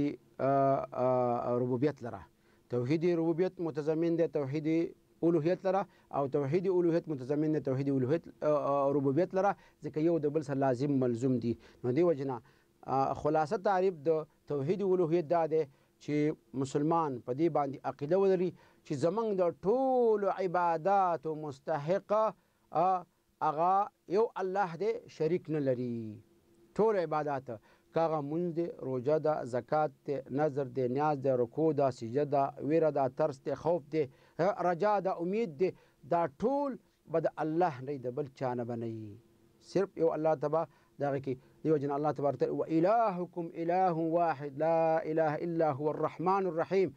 ربوبیت لره توحید ربوبیت متضمن دی توحید الوهیت لره او توحید الوهیت متضمن دی توحید الوهیت ربوبیت لره ځکه یو د بل سره لازم ملزوم دي نو دی وجنه خلاصه تعریف د توحید الوهیت دا دی چې مسلمان په دې باندې عقیده ولري چې زمنګ د ټولو عبادات مستحقه هغه یو الله دی شریک نه لري ټول عبادت کاغه مونږ دی روزه ده زکات دی نظر دی نیاز دی رکوع ده سجده ده ویره ده ترس دی خوف دی رجا ده امید دی دا ټول به د الله نه د بل چا نه بنئ صرف یو الله تبا دغه کې دیو جن الله تبارک و الهکم اله واحد لا اله الا هو الرحمن الرحیم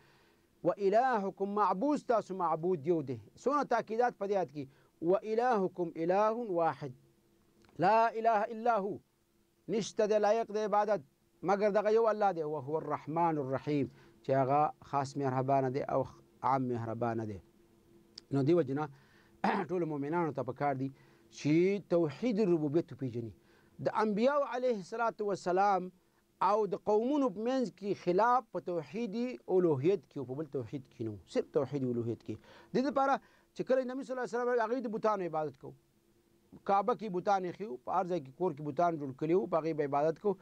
و الهکم معبود تاسو معبود یو دی سونه تاکیدات په دې آیت کې وإلهكم إله واحد لا إله إلا هو نشته د لایق د عبادت مګر دغه یو الله دی او هو الرحمن الرحیم چې هغه خاص مهربان دی او عام مهربان دی نو دی وجنه ټول مؤمنانو ته پکار دی چې توحید ربوبیت پیژني د انبیاء علیه الصلاۃ والسلام او د قومونو په منځ کې خلاف په توحیدی اولوهیت کې او په بل توحید کې نو صرف توحیدی اولوهیت کې د دې لپاره چې کله نبی صلی الله علیه وسلم هغه د بوتانو عبادت کو کعبه کې بوتان خيو په ارزه کې کور کې بوتان جوړ کړیو په هغه عبادت کو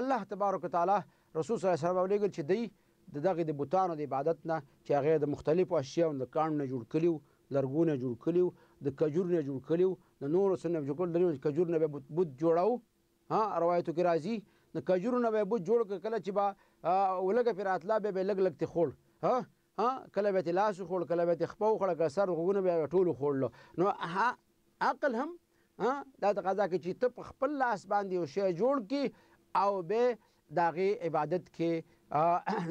الله تبارک وتعالى رسول صلی الله علیه وسلم ولېګل چې دی د دغه د بوتانو د عبادت نه چې هغه د مختلفو اشیاو د کان نه جوړ کړیو لرګونه جوړ کړیو د کجور نه جوړ کړیو د نور سنه جوړ کړیو کجور نه به بوت جوړاو ها روایتو کې راځي د کجور نه به بوت جوړ کړ کله چې با ولګه پر اتلا به لګ لګ ته خور ها ها کله به یې لاس وخوړ کله به یې خپه وخوړه کله سر غوږونه به ټول وخوړلو نو عقل هم ها دا تقاضا کوي چې ته په خپل لاس باندې یو شی جوړ کړي او به د هغې عبادت کې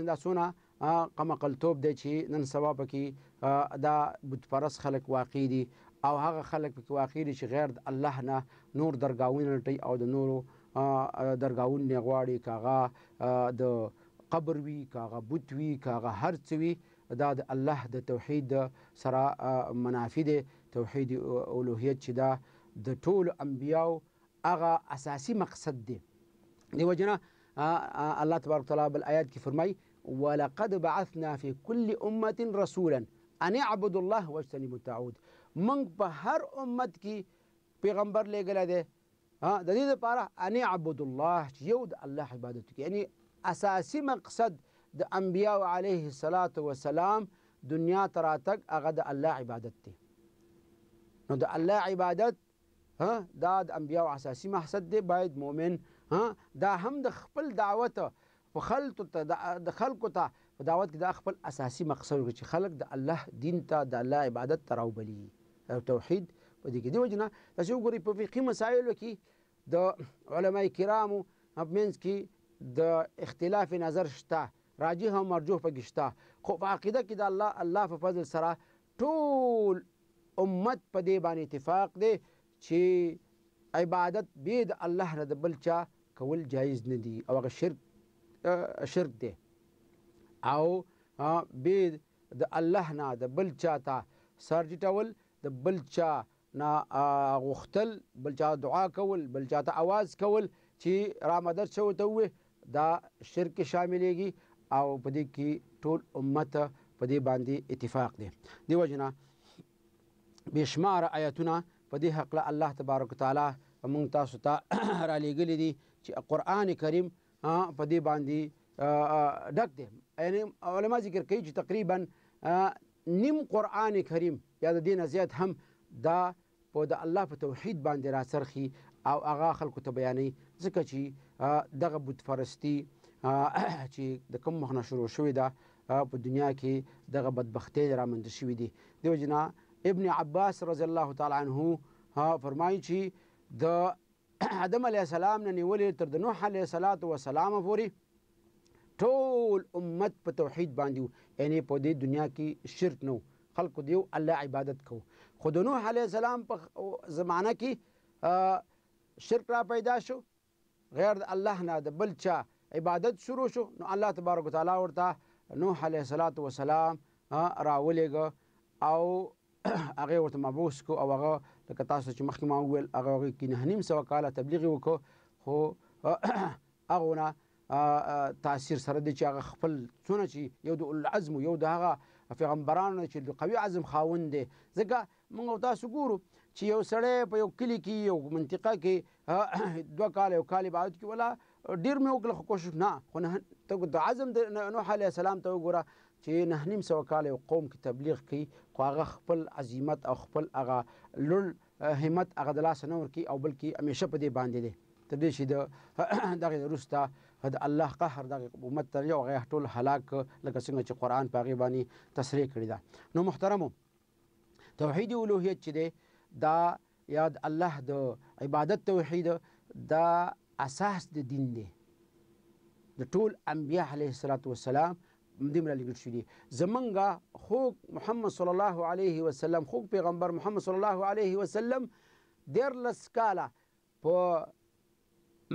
دا څونه قمقلتوب دی چې نن سبا پکې دا بتپرست خلک واقع دي او هغه خلک پکې واقع دي چې غیر د الله نه نور درګاوونه لټوي او د نورو درګاون نه غواړي کاغه د قبر وی کاغه بوت وی کاغه هرڅ وی دا د الله د توحید سره منافي دی توحید اولوهیت چې دا د ټولو انبیاو هغه اساسی مقصد دی دی وجنا الله تبارک وتعالى بل آیات کې فرمای ولقد بعثنا في كل امه رسولا ان اعبدوا الله واجتنبوا التعود من په هر امت کې پیغمبر لګل دی ها د دې لپاره ان اعبدوا الله یو د الله عبادت کې یعنی اساسی مقصد د انبیاو علیه السلام دنیا ته راتګ هغه د الله عبادت دی نو د الله عبادت ها دا د انبیاو اساسي مقصد دی باید مؤمن ها دا هم د خپل دعوت په خلکو ته د خلکو ته په دعوت کې دا خپل اساسي مقصد وکړي چې خلک د الله دین ته د الله عبادت ته راوبلي او توحید په دې کې دی وجنه تاسو وګورئ په فقهي مسایلو کې د علما کرامو په منځ کې د اختلاف نظر شته راجح او مرجوح پکې شته خو په عقیده کې د الله الله په فضل سره ټول امت په دې باندې اتفاق دی چې عبادت به د الله نه د بل چا کول جایز نه دی او هغه شرک شرک دی او به د الله نه د بل چا ته سر ټول د بل چا نه غوښتل بل چا دعا کول بل چا ته आवाज کول چې را مدد شو ته دا شرک شاملېږي او په دې کې ټول امت په دې باندې اتفاق دی دی وجنه بشمار آیاتونه په دې حق له الله تبارک تعالی موږ تاسو ته را لېږلي دي چې قرآن کریم په دې باندې ډک دی یعنی علما ذکر کوي چې تقریبا نیم قرآن کریم یا د دې نه زیات هم دا په د الله په توحید باندې راڅرخي او هغه خلکو ته بیانوي ځکه چې دغه بتپرستي چې د کوم مخ نه شروع شوې ده په دنیا کې دغه بدبختی رامنځته شوې دي دیو جنا ابن عباس رضی الله تعالی عنه فرمایي چې د آدم علیه السلام نه نیولې تر د نوح علیه السلام پورې ټول امت په توحید باندې یعنی په دې دنیا کې شرک نو خلکو دیو الله عبادت کو خو د نوح علیه السلام په زمانه کې شرک را پیدا شو غیر د الله نه د بل چا عبادت شروع شو نو الله تبارک وتعالى ورته نوح علیه الصلاۃ والسلام راولېږه او هغه ورته مبعوث کو او هغه لکه تاسو چې مخکې ما وویل هغه کې نه نیم سوه کاله تبلیغ وکړو خو هغه نه تاثیر سره دی چې هغه خپل څونه چې یو د العزم یو د هغه پیغمبرانو چې د قوي عزم خاوند دی ځکه موږ تاسو ګورو چې یو سړی په یو کلی کې یو منطقه کې دوه کال یو کال عبادت کې ولا ډیر مې وکړه کوشش نه خو نه ته د عزم د نوح علیه السلام ته وګوره چې نه نیم سوه کاله یو قوم کې تبلیغ کوي خو هغه خپل عظیمت او خپل هغه لوړ همت هغه د لاسه نه ورکوي او بلکې همیشه په دې باندې دی تر دې چې د دغه وروسته د الله قهر دغه امت تر یو هغه ټول هلاک لکه څنګه چې قرآن په هغې باندې تصریح کړې ده نو محترمو توحید الوهیت چې دی دا یا د الله د عبادت توحید دا اساس د دین دی د ټول انبیا علیه الصلاۃ والسلام دومره لګل شو دي زمونږ خوږ محمد صلی الله علیه وسلم خوږ پیغمبر محمد صلی الله علیه وسلم دیرلس کاله په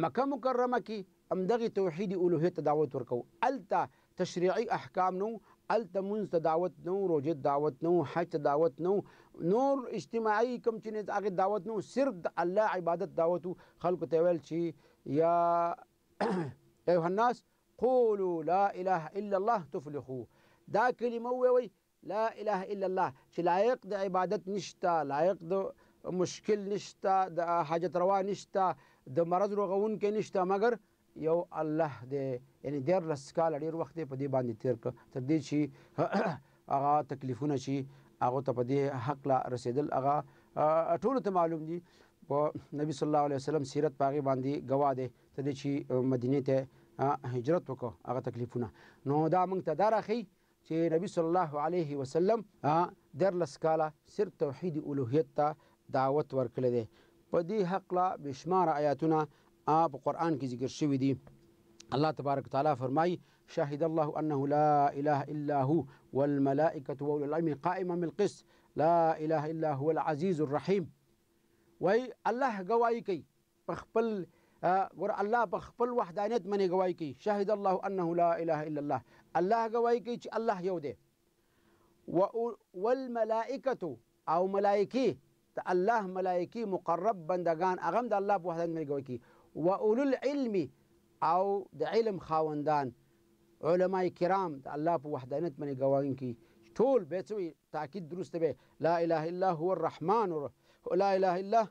مکه مکرمه کې همدغې توحیدي الوهیت ته دعوت ورکوو هلته تشریعي احکام نو الته مونږ ته دعوت نه وو روژې دعوت نه وو حج ته دعوت نه وو نور اجتماعي کوم چې نه هغې دعوت نه وو صرف د الله عبادت دعوت وو خلکو ته ویل چې یا ایها الناس قولوا لا اله الا الله تفلحوا دا کلمه ووایئ لا اله الا الله چې لایق د عبادت نشته لایق د مشکل نشته د حاجت روا نشته د مرض روغون کې نشته مګر یو الله دی یعنی دیارلس کاله ډېر وخت دی په دې باندې تیر کړه تر دې چې هغه تکلیفونه چې هغه ته په دې حق لا رسېدل هغه ټولو ته معلوم دي په نبی صلی الله علیه وسلم سیرت پاغه باندې گواه دی تر دې چې مدینه ته هجرت وکړه هغه تکلیفونه نو دا موږ ته دا راخی چې نبی صلی الله علیه وسلم درلس کاله سر توحید الوهیت ته دعوت ورکړی دی په دې حق لا بشمار آیاتونه آب قرآن کی ذکر شوي الله تبارك وتعالى فرماي شهد الله أنه لا إله إلا هو والملائكة وأولي قائمة من بالقسط لا إله إلا هو العزيز الرحيم وي الله گواہی کوي پخپل ګور آه، الله پخپل وحدانیت منی گواہی کوي شهد الله أنه لا إله إلا الله الله گواہی کوي چې الله یو دی والملائكة او ملائکی ته الله ملائکی مقرب بندگان اغم د الله په وحدانیت منی و اولو العلم او د علم خاوندان علما کرام د الله په وحدانیت باندې ګواهین کی ټول به څه تاکید درسته به لا اله الا هو الرحمن لا اله الا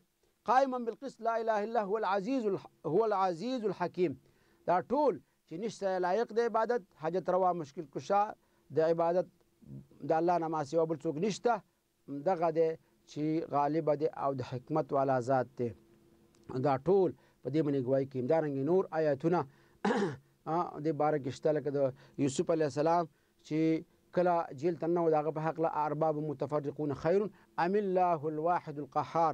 قائما بالقسط لا اله الا هو العزيز هو العزيز الحكيم دا ټول چې نشته لایق د عبادت حاجت روا مشکل کشا د عبادت د الله نه ما سوا بل څوک نشته دغه دی چې غالب دی او د حکمت والا ذات دی دا ټول په دې باندې ګواهي کوي همدارنګه نور آیاتونه دې باره کې شته لکه د یوسف علیه السلام چې کله جیل ته ننوت هغه په حق له ارباب متفرقون خیر ام الله الواحد القهار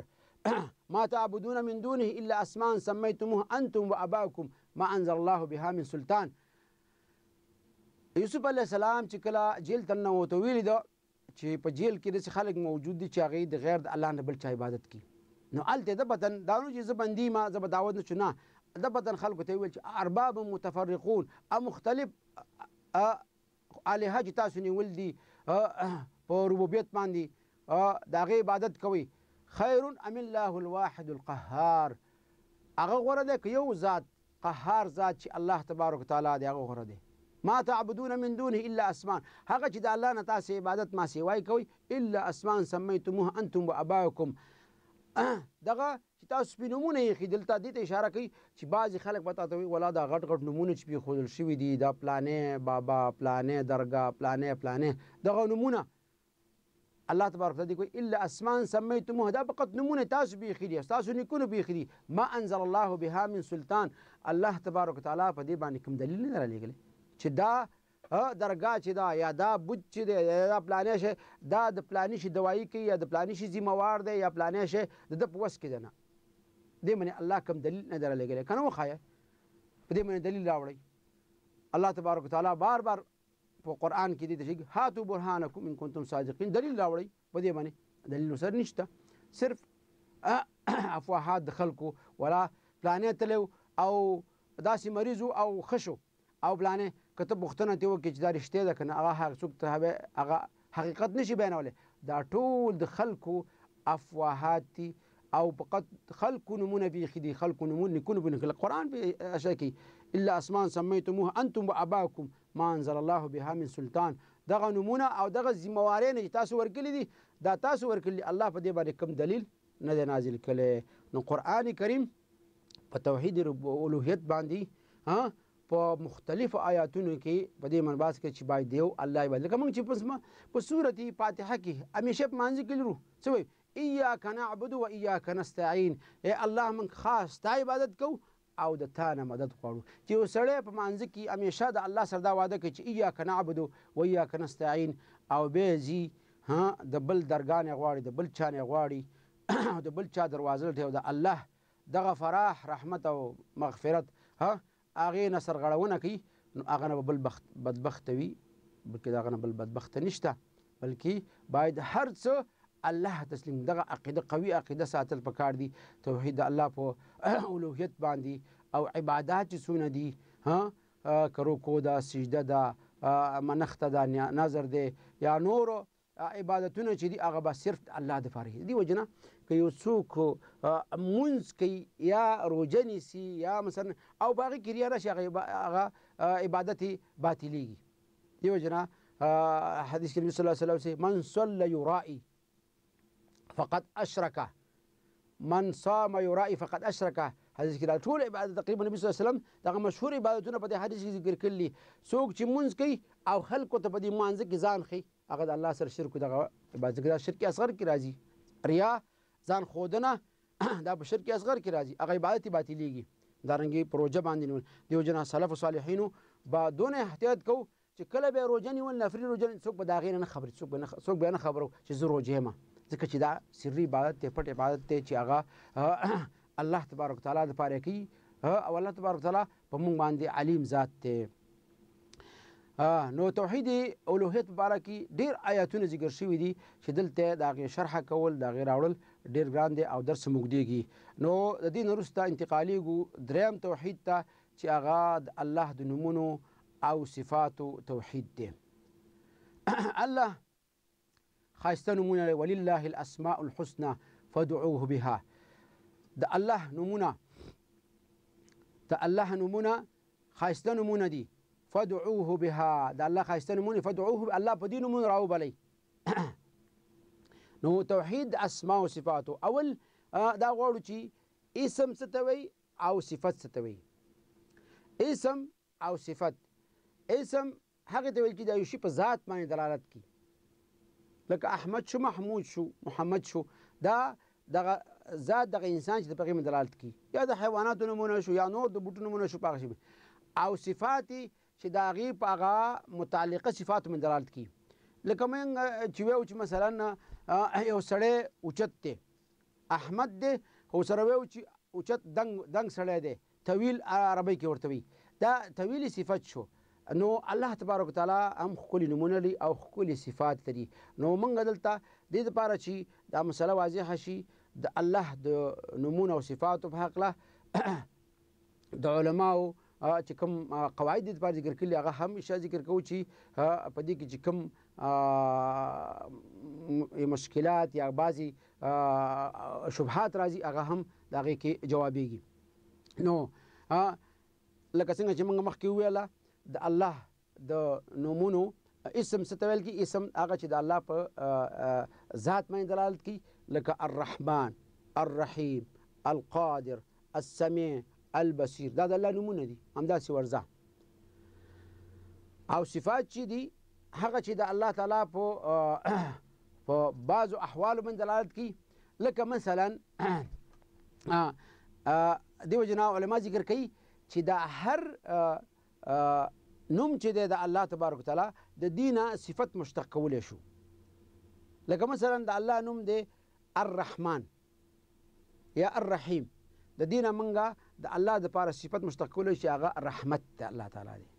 ما تعبدون من دونه الا اسمان سميتموه انتم واباكم ما انزل الله بها من سلطان یوسف علی السلام چې کله جیل ته ننوت ویل دا چې په جیل کې د خلک موجود دي چې هغه د غیر د الله نه بل چا عبادت کوي نو هلته ده بدن دا نو چې زه بندي ما زه به دعوت نه شو نه ده بدن خلکو ته ویل چې ارباب متفرقون مختلف الهه چې تاسو نیول دي په ربوبیت باندې د هغې عبادت کوئ خیر ام الله الواحد القهار هغه غوره دی که یو ذات قهار ذات چې الله تبارک وتعالی دی هغه غوره دی ما تعبدون من دونه الا اسمان هغه چې د الله نه تاسې عبادت ما سوای کوئ الا اسمان سمیتموه انتم واباؤکم دغه چې تاسو سپین نومونه یې ایښي دلته دې ته اشاره کوي چې بعضې خلک به تاته وایي ولا دا غټ غټ نومونه چې پرېښودل شوي دي دا پلانې بابا پلانې درګاه پلانې پلانې دغه نومونه الله تبارک تعالی کوي الا اسمان سمیتموه دا فقط نمونه تاسو به خیری تاسو نکونه به خیری ما انزل الله بها من سلطان الله تبارک تعالی په دې باندې کوم دلیل نه لګل چې دا درګه چې دا یا دا بوت چې دی یا دا پلانې شی دا د پلانې شي دوایي کوي یا د پلانې شي ذموار دی یا پلانې شی د ده په وس کې دی نه دې باندې الله کوم دلیل نه درلېږلی که نه وښایه په دې باندې دلیل راوړئ الله تبارک وتعالی بار بار په قرآن کې دې ته هاتو برهانکم ان کنتم صادقین دلیل راوړئ په دې باندې دلیل سر نشته صرف افواهات د خلکو ولا پلانې تلو او داسې مریض او خشو او پلانې که ته پوښتنه ترې وکړې چې دا رښتیا ده که نه هغه هر څوک ته هغه حقیقت نشي بیانولی دا ټول د خلکو افواهات دي او فقط خلق نمونه بيخي دي خلق نمونه يكون بنك القرآن بأشياء إلا أسمان سميتموها أنتم وأباكم ما أنزل الله بها من سلطان دغه نمونه او دغه زموارین چې تاسو ورکلی دي دا تاسو ورکلی الله په دې باندې کم دلیل نه دی نازل کړی نو قرآن کریم په توحید رب الوهیت باندې ها په مختلف آیاتونو کې په دې منباس کې چې باید دیو الله یې لکه موږ چې پس په سورتي فاتحه کې همیشه په مانځ کې لرو څه وایي ایاک نعبد و ایاک نستعين اے الله من خاص تا عبادت کو او د تا نه مدد غواړو چې وسړی په مانځ کې همیشه د الله سره دا وعده کوي چې ایاک نعبد و ایاک نستعين او به زی ها د بل درګانې غواړي د بل چانې غواړي د بل چا دروازه لټي او د الله دغه فراح رحمت او مغفرت ها هغې نه سرغړونه کوي نو هغه نه به بل بخت بدبخته وي بلکې د هغه نه بل بدبخته نشته بلکې باید هر څه الله تسلیم دغه عقیده قوي عقیده ساتل پکار دي توحید الله په اولوهیت باندې او عبادت څونه دي ها کرو کو دا سجده دا منخته دا نظر دی یا نورو عبادتونه چې دي هغه به صرف الله دپاره دي دې وجه نه که یو څوک مونځ کوي یا روژه نیسي یا مثلا او په هغې کې ریا راشي هغه عبادت یې باطلیږي دې وجه نه حدیث کې نبي صلی الله علیه وسلم من صلى یرائي فقد اشرک من صام یرائي فقد اشرک حدیث کې دا ټول عبادت تقریبا نبی صلی الله علیه وسلم دغه مشهور عبادتونه په دې حدیث کې ذکر کړلي څوک چې مونځ کوي او خلکو ته په دې مانځه کې ځان ښي هغه د الله سره شرک دغه عبادت کې شرک اصغر کې راځي ریا ځان خودنه دا په شرک اصغر کې راځي هغه عبادت باطلېږي دارنګي پروژه باندې نیول دیو جنا سلف صالحینو با دون احتیاط کو چې کله به روزه نیول نفري روزه څوک به دا غیر نه خبر څوک به نه څوک به نه خبرو چې زه روزه ما ځکه چې دا سری عبادت ته پټ عبادت ته چې هغه الله تبارک تعالی د پاره کوي او الله تبارک تعالی په مونږ باندې علیم ذات ته نو توحید الوهیت باره کې ډیر آیاتونه ذکر شوي دي چې دلته د هغې شرحه کول د هغې راوړل ډیر ګران دی او درس موږدېږي نو د دې نه وروسته انتقالیږو دریم توحید ته چې هغه د الله د نومونو او صفاتو توحید دی الله خایسته نومونه لري ولله الاسماء الحسنى فدعوه بها د الله نومونه د الله نومونه خایسته نومونه دي فدعوه بها د الله خاسته نومونه فدعوه الله په دې نومونه راوبلئ نو توحید اسماء او صفات اول دا غواړو چې اسم ستوي او صفت ستوي اسم او صفت اسم هغه د ویل کې د یو شی په ذات باندې دلالت کوي لکه احمد شو محمود شو محمد شو دا دغه ذات دغه انسان چې په غیمه دلالت کوي یا د حیواناتو نمونه شو یا نور د بوټو نمونه شو پاغه شي او صفات چې د هغې په هغه متعلقه صفاتو باندې دلالت کوي لکه موږ چې ویو چې مثلا یو سړی اوچت دی احمد دی خو سره ویو چې اوچت دنګ دنګ سړی دی طویل عربی کې ورته وي دا طویل صفت شو نو الله تبارک وتعالى هم خولي نمونه لري او خولي صفات لري نو موږ دلته د دې لپاره چې دا مسله واضحه شي د الله د نمونه او صفاتو په حق له د علماو چې کوم قواعد د پاره ذکر کړي هغه هم اشاره ذکر کوو چې په دې کې چې کوم مشکلات یا بعضی شبهات راځي هغه هم د هغې کې جوابیږي نو لکه څنګه چې موږ مخکې وویله د الله د نومونو اسم څه ته ویل کي اسم هغه چې د الله په ذات باندې دلالت کوي لکه الرحمن الرحیم القادر السمیع البصیر دا د الله نومونه دي همداسې ورځه او صفات چې دي هغه چې د الله تعالی په په بعضو احوالو باندې دلالت کوي لکه مثلا دی وجنا علما ذکر کوي چې دا هر نوم چې دی د الله تبارک تعالی د دینه صفت مشتق کولی شو لکه مثلا د الله نوم دی الرحمن یا الرحیم د دینه منګه د الله د پاره صفت مشتق کول شي هغه رحمت ته الله تعالی دی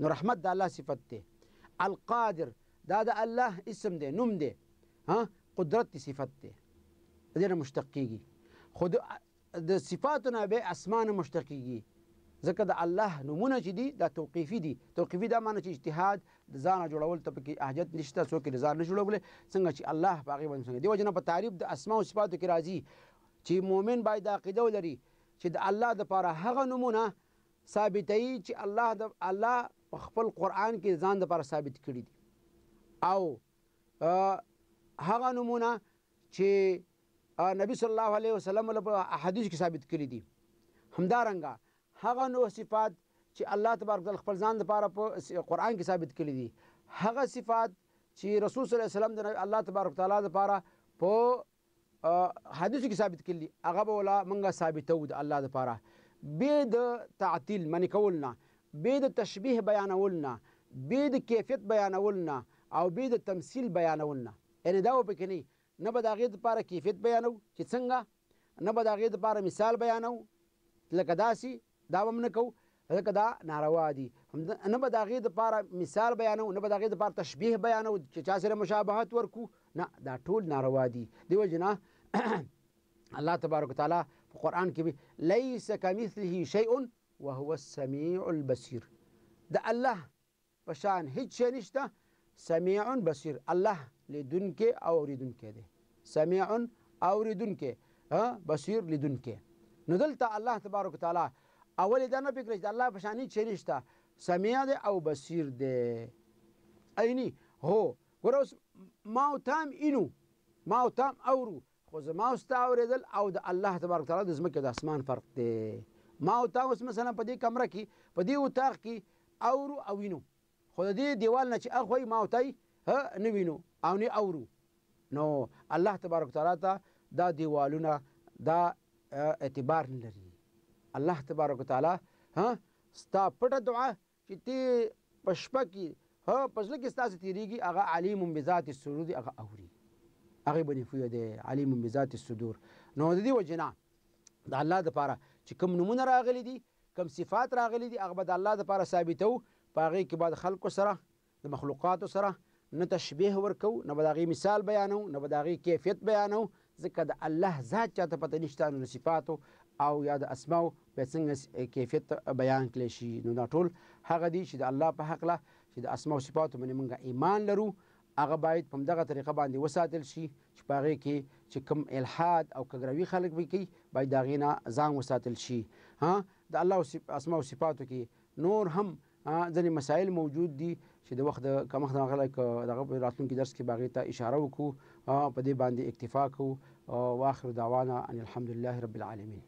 نو رحمت د الله صفت دی القادر دا د الله اسم دی نوم دی ها قدرت دی صفت دی دینه مشتق کیږي خود د صفاتونه به اسمان مشتق کیږي ځکه د الله نمونه چې دي دا توقیفي دي توقیفي دا معنی چې اجتهاد د ځان جوړول ته پکې حاجت نشته څوک یې ځان نه جوړولی څنګه چې الله په هغې باندې څنګه دی وجه نه په تعریف د اسما او صفاتو کې راځي چې مؤمن باید دا عقیده ولري چې د الله د پاره هغه نمونه ثابتوي چې الله د الله په خپل قرآن کې ځان د پاره ثابت کړي دي او هغه نمونه چې نبی صلی الله علیه وسلم په احادیث کې ثابت کړي دي همدارنګه هغه نو صفات چې الله تبارک تعالی خپل ځان د پاره په قرآن کې ثابت کړي دي هغه صفات چې رسول صلی الله علیه وسلم د الله تبارک تعالی د پاره په حدیثو کې ثابت کړي هغه به ولا مونږه ثابتو د الله لپاره به د تعطیل منی کول نه به د تشبیه بیانول نه به د کیفیت بیانول نه او به د تمثيل بیانول نه یعنی دا وبکې نه نه به د هغې دپاره کیفیت بیانو چې څنګه نه به د هغې دپاره مثال بیانو لکه داسې دا به نه کوو لکه دا ناروا دي نه به د هغې دپاره مثال بیانو نه به د هغې دپاره تشبیح بیانو چې چا سره مشابهت ورکو نه دا ټول ناروا دي دی وجې نه الله تبارک وتعالى په قرآن کې ليس كمثله شيء وهو السميع البصير د الله په شان هیڅ شی نشته سميع بصير الله لیدونکې او اوریدونکې دی سميع اوریدونکې بصير لیدونکې نو دلته الله تبارک وتعالى اول دا نه فکر چې الله په شان هیڅ شی نشته سميع دی او بصير دی عیني هو ګوره ما او تام اینو ما او تام اورو خو زما او ستا اورېدل او د الله تبارک تعالی د ځمکې او د اسمان فرق دی ما او تا اوس مثلا په دې کمره کې په دې اتاق کې اورو او وینو خو د دې دیوال نه چې اخوی ما او تی نه وینو او نه اورو نو الله تبارک تعالی ته دا دیوالونه دا اعتبار نه لري الله تبارک تعالی ها ستا پټه دعا چې تی پشپکی ها پزله کې ستاسو تیریږي هغه علیم بذات السرور هغه اوري هغه باندې پوه دی علیم بذات الصدور نو د دې وجنا د الله دپاره چې کوم نمونه راغلي دي کوم صفات راغلي دي هغه به د الله دپاره ثابتو په هغې کې به د خلکو سره د مخلوقاتو سره نه تشبیه ورکو نه به د هغې مثال بیانو نه به د هغې کیفیت بیانو ځکه د الله ذات چاته پته نشته نو صفاتو او یا د اسماو به څنګه کیفیت بیان کړی شي نو دا ټول هغه دي چې د الله په حق له چې د اسماو صفاتو باندې موږ ایمان لرو هغه باید په دغه طریقه باندې وساتل شي چې په هغه کې چې کوم الحاد او کګروي خلک به کوي باید دا غینا ځان وساتل شي ها د الله اسماء او صفاتو کې نور هم ځینې مسایل موجود دي چې د وخت د کمښت نه غلک دغه راتلونکي درس کې باغې ته اشاره وکړو په دې باندې اکتفا کوو واخر دعوانا ان الحمد لله رب العالمين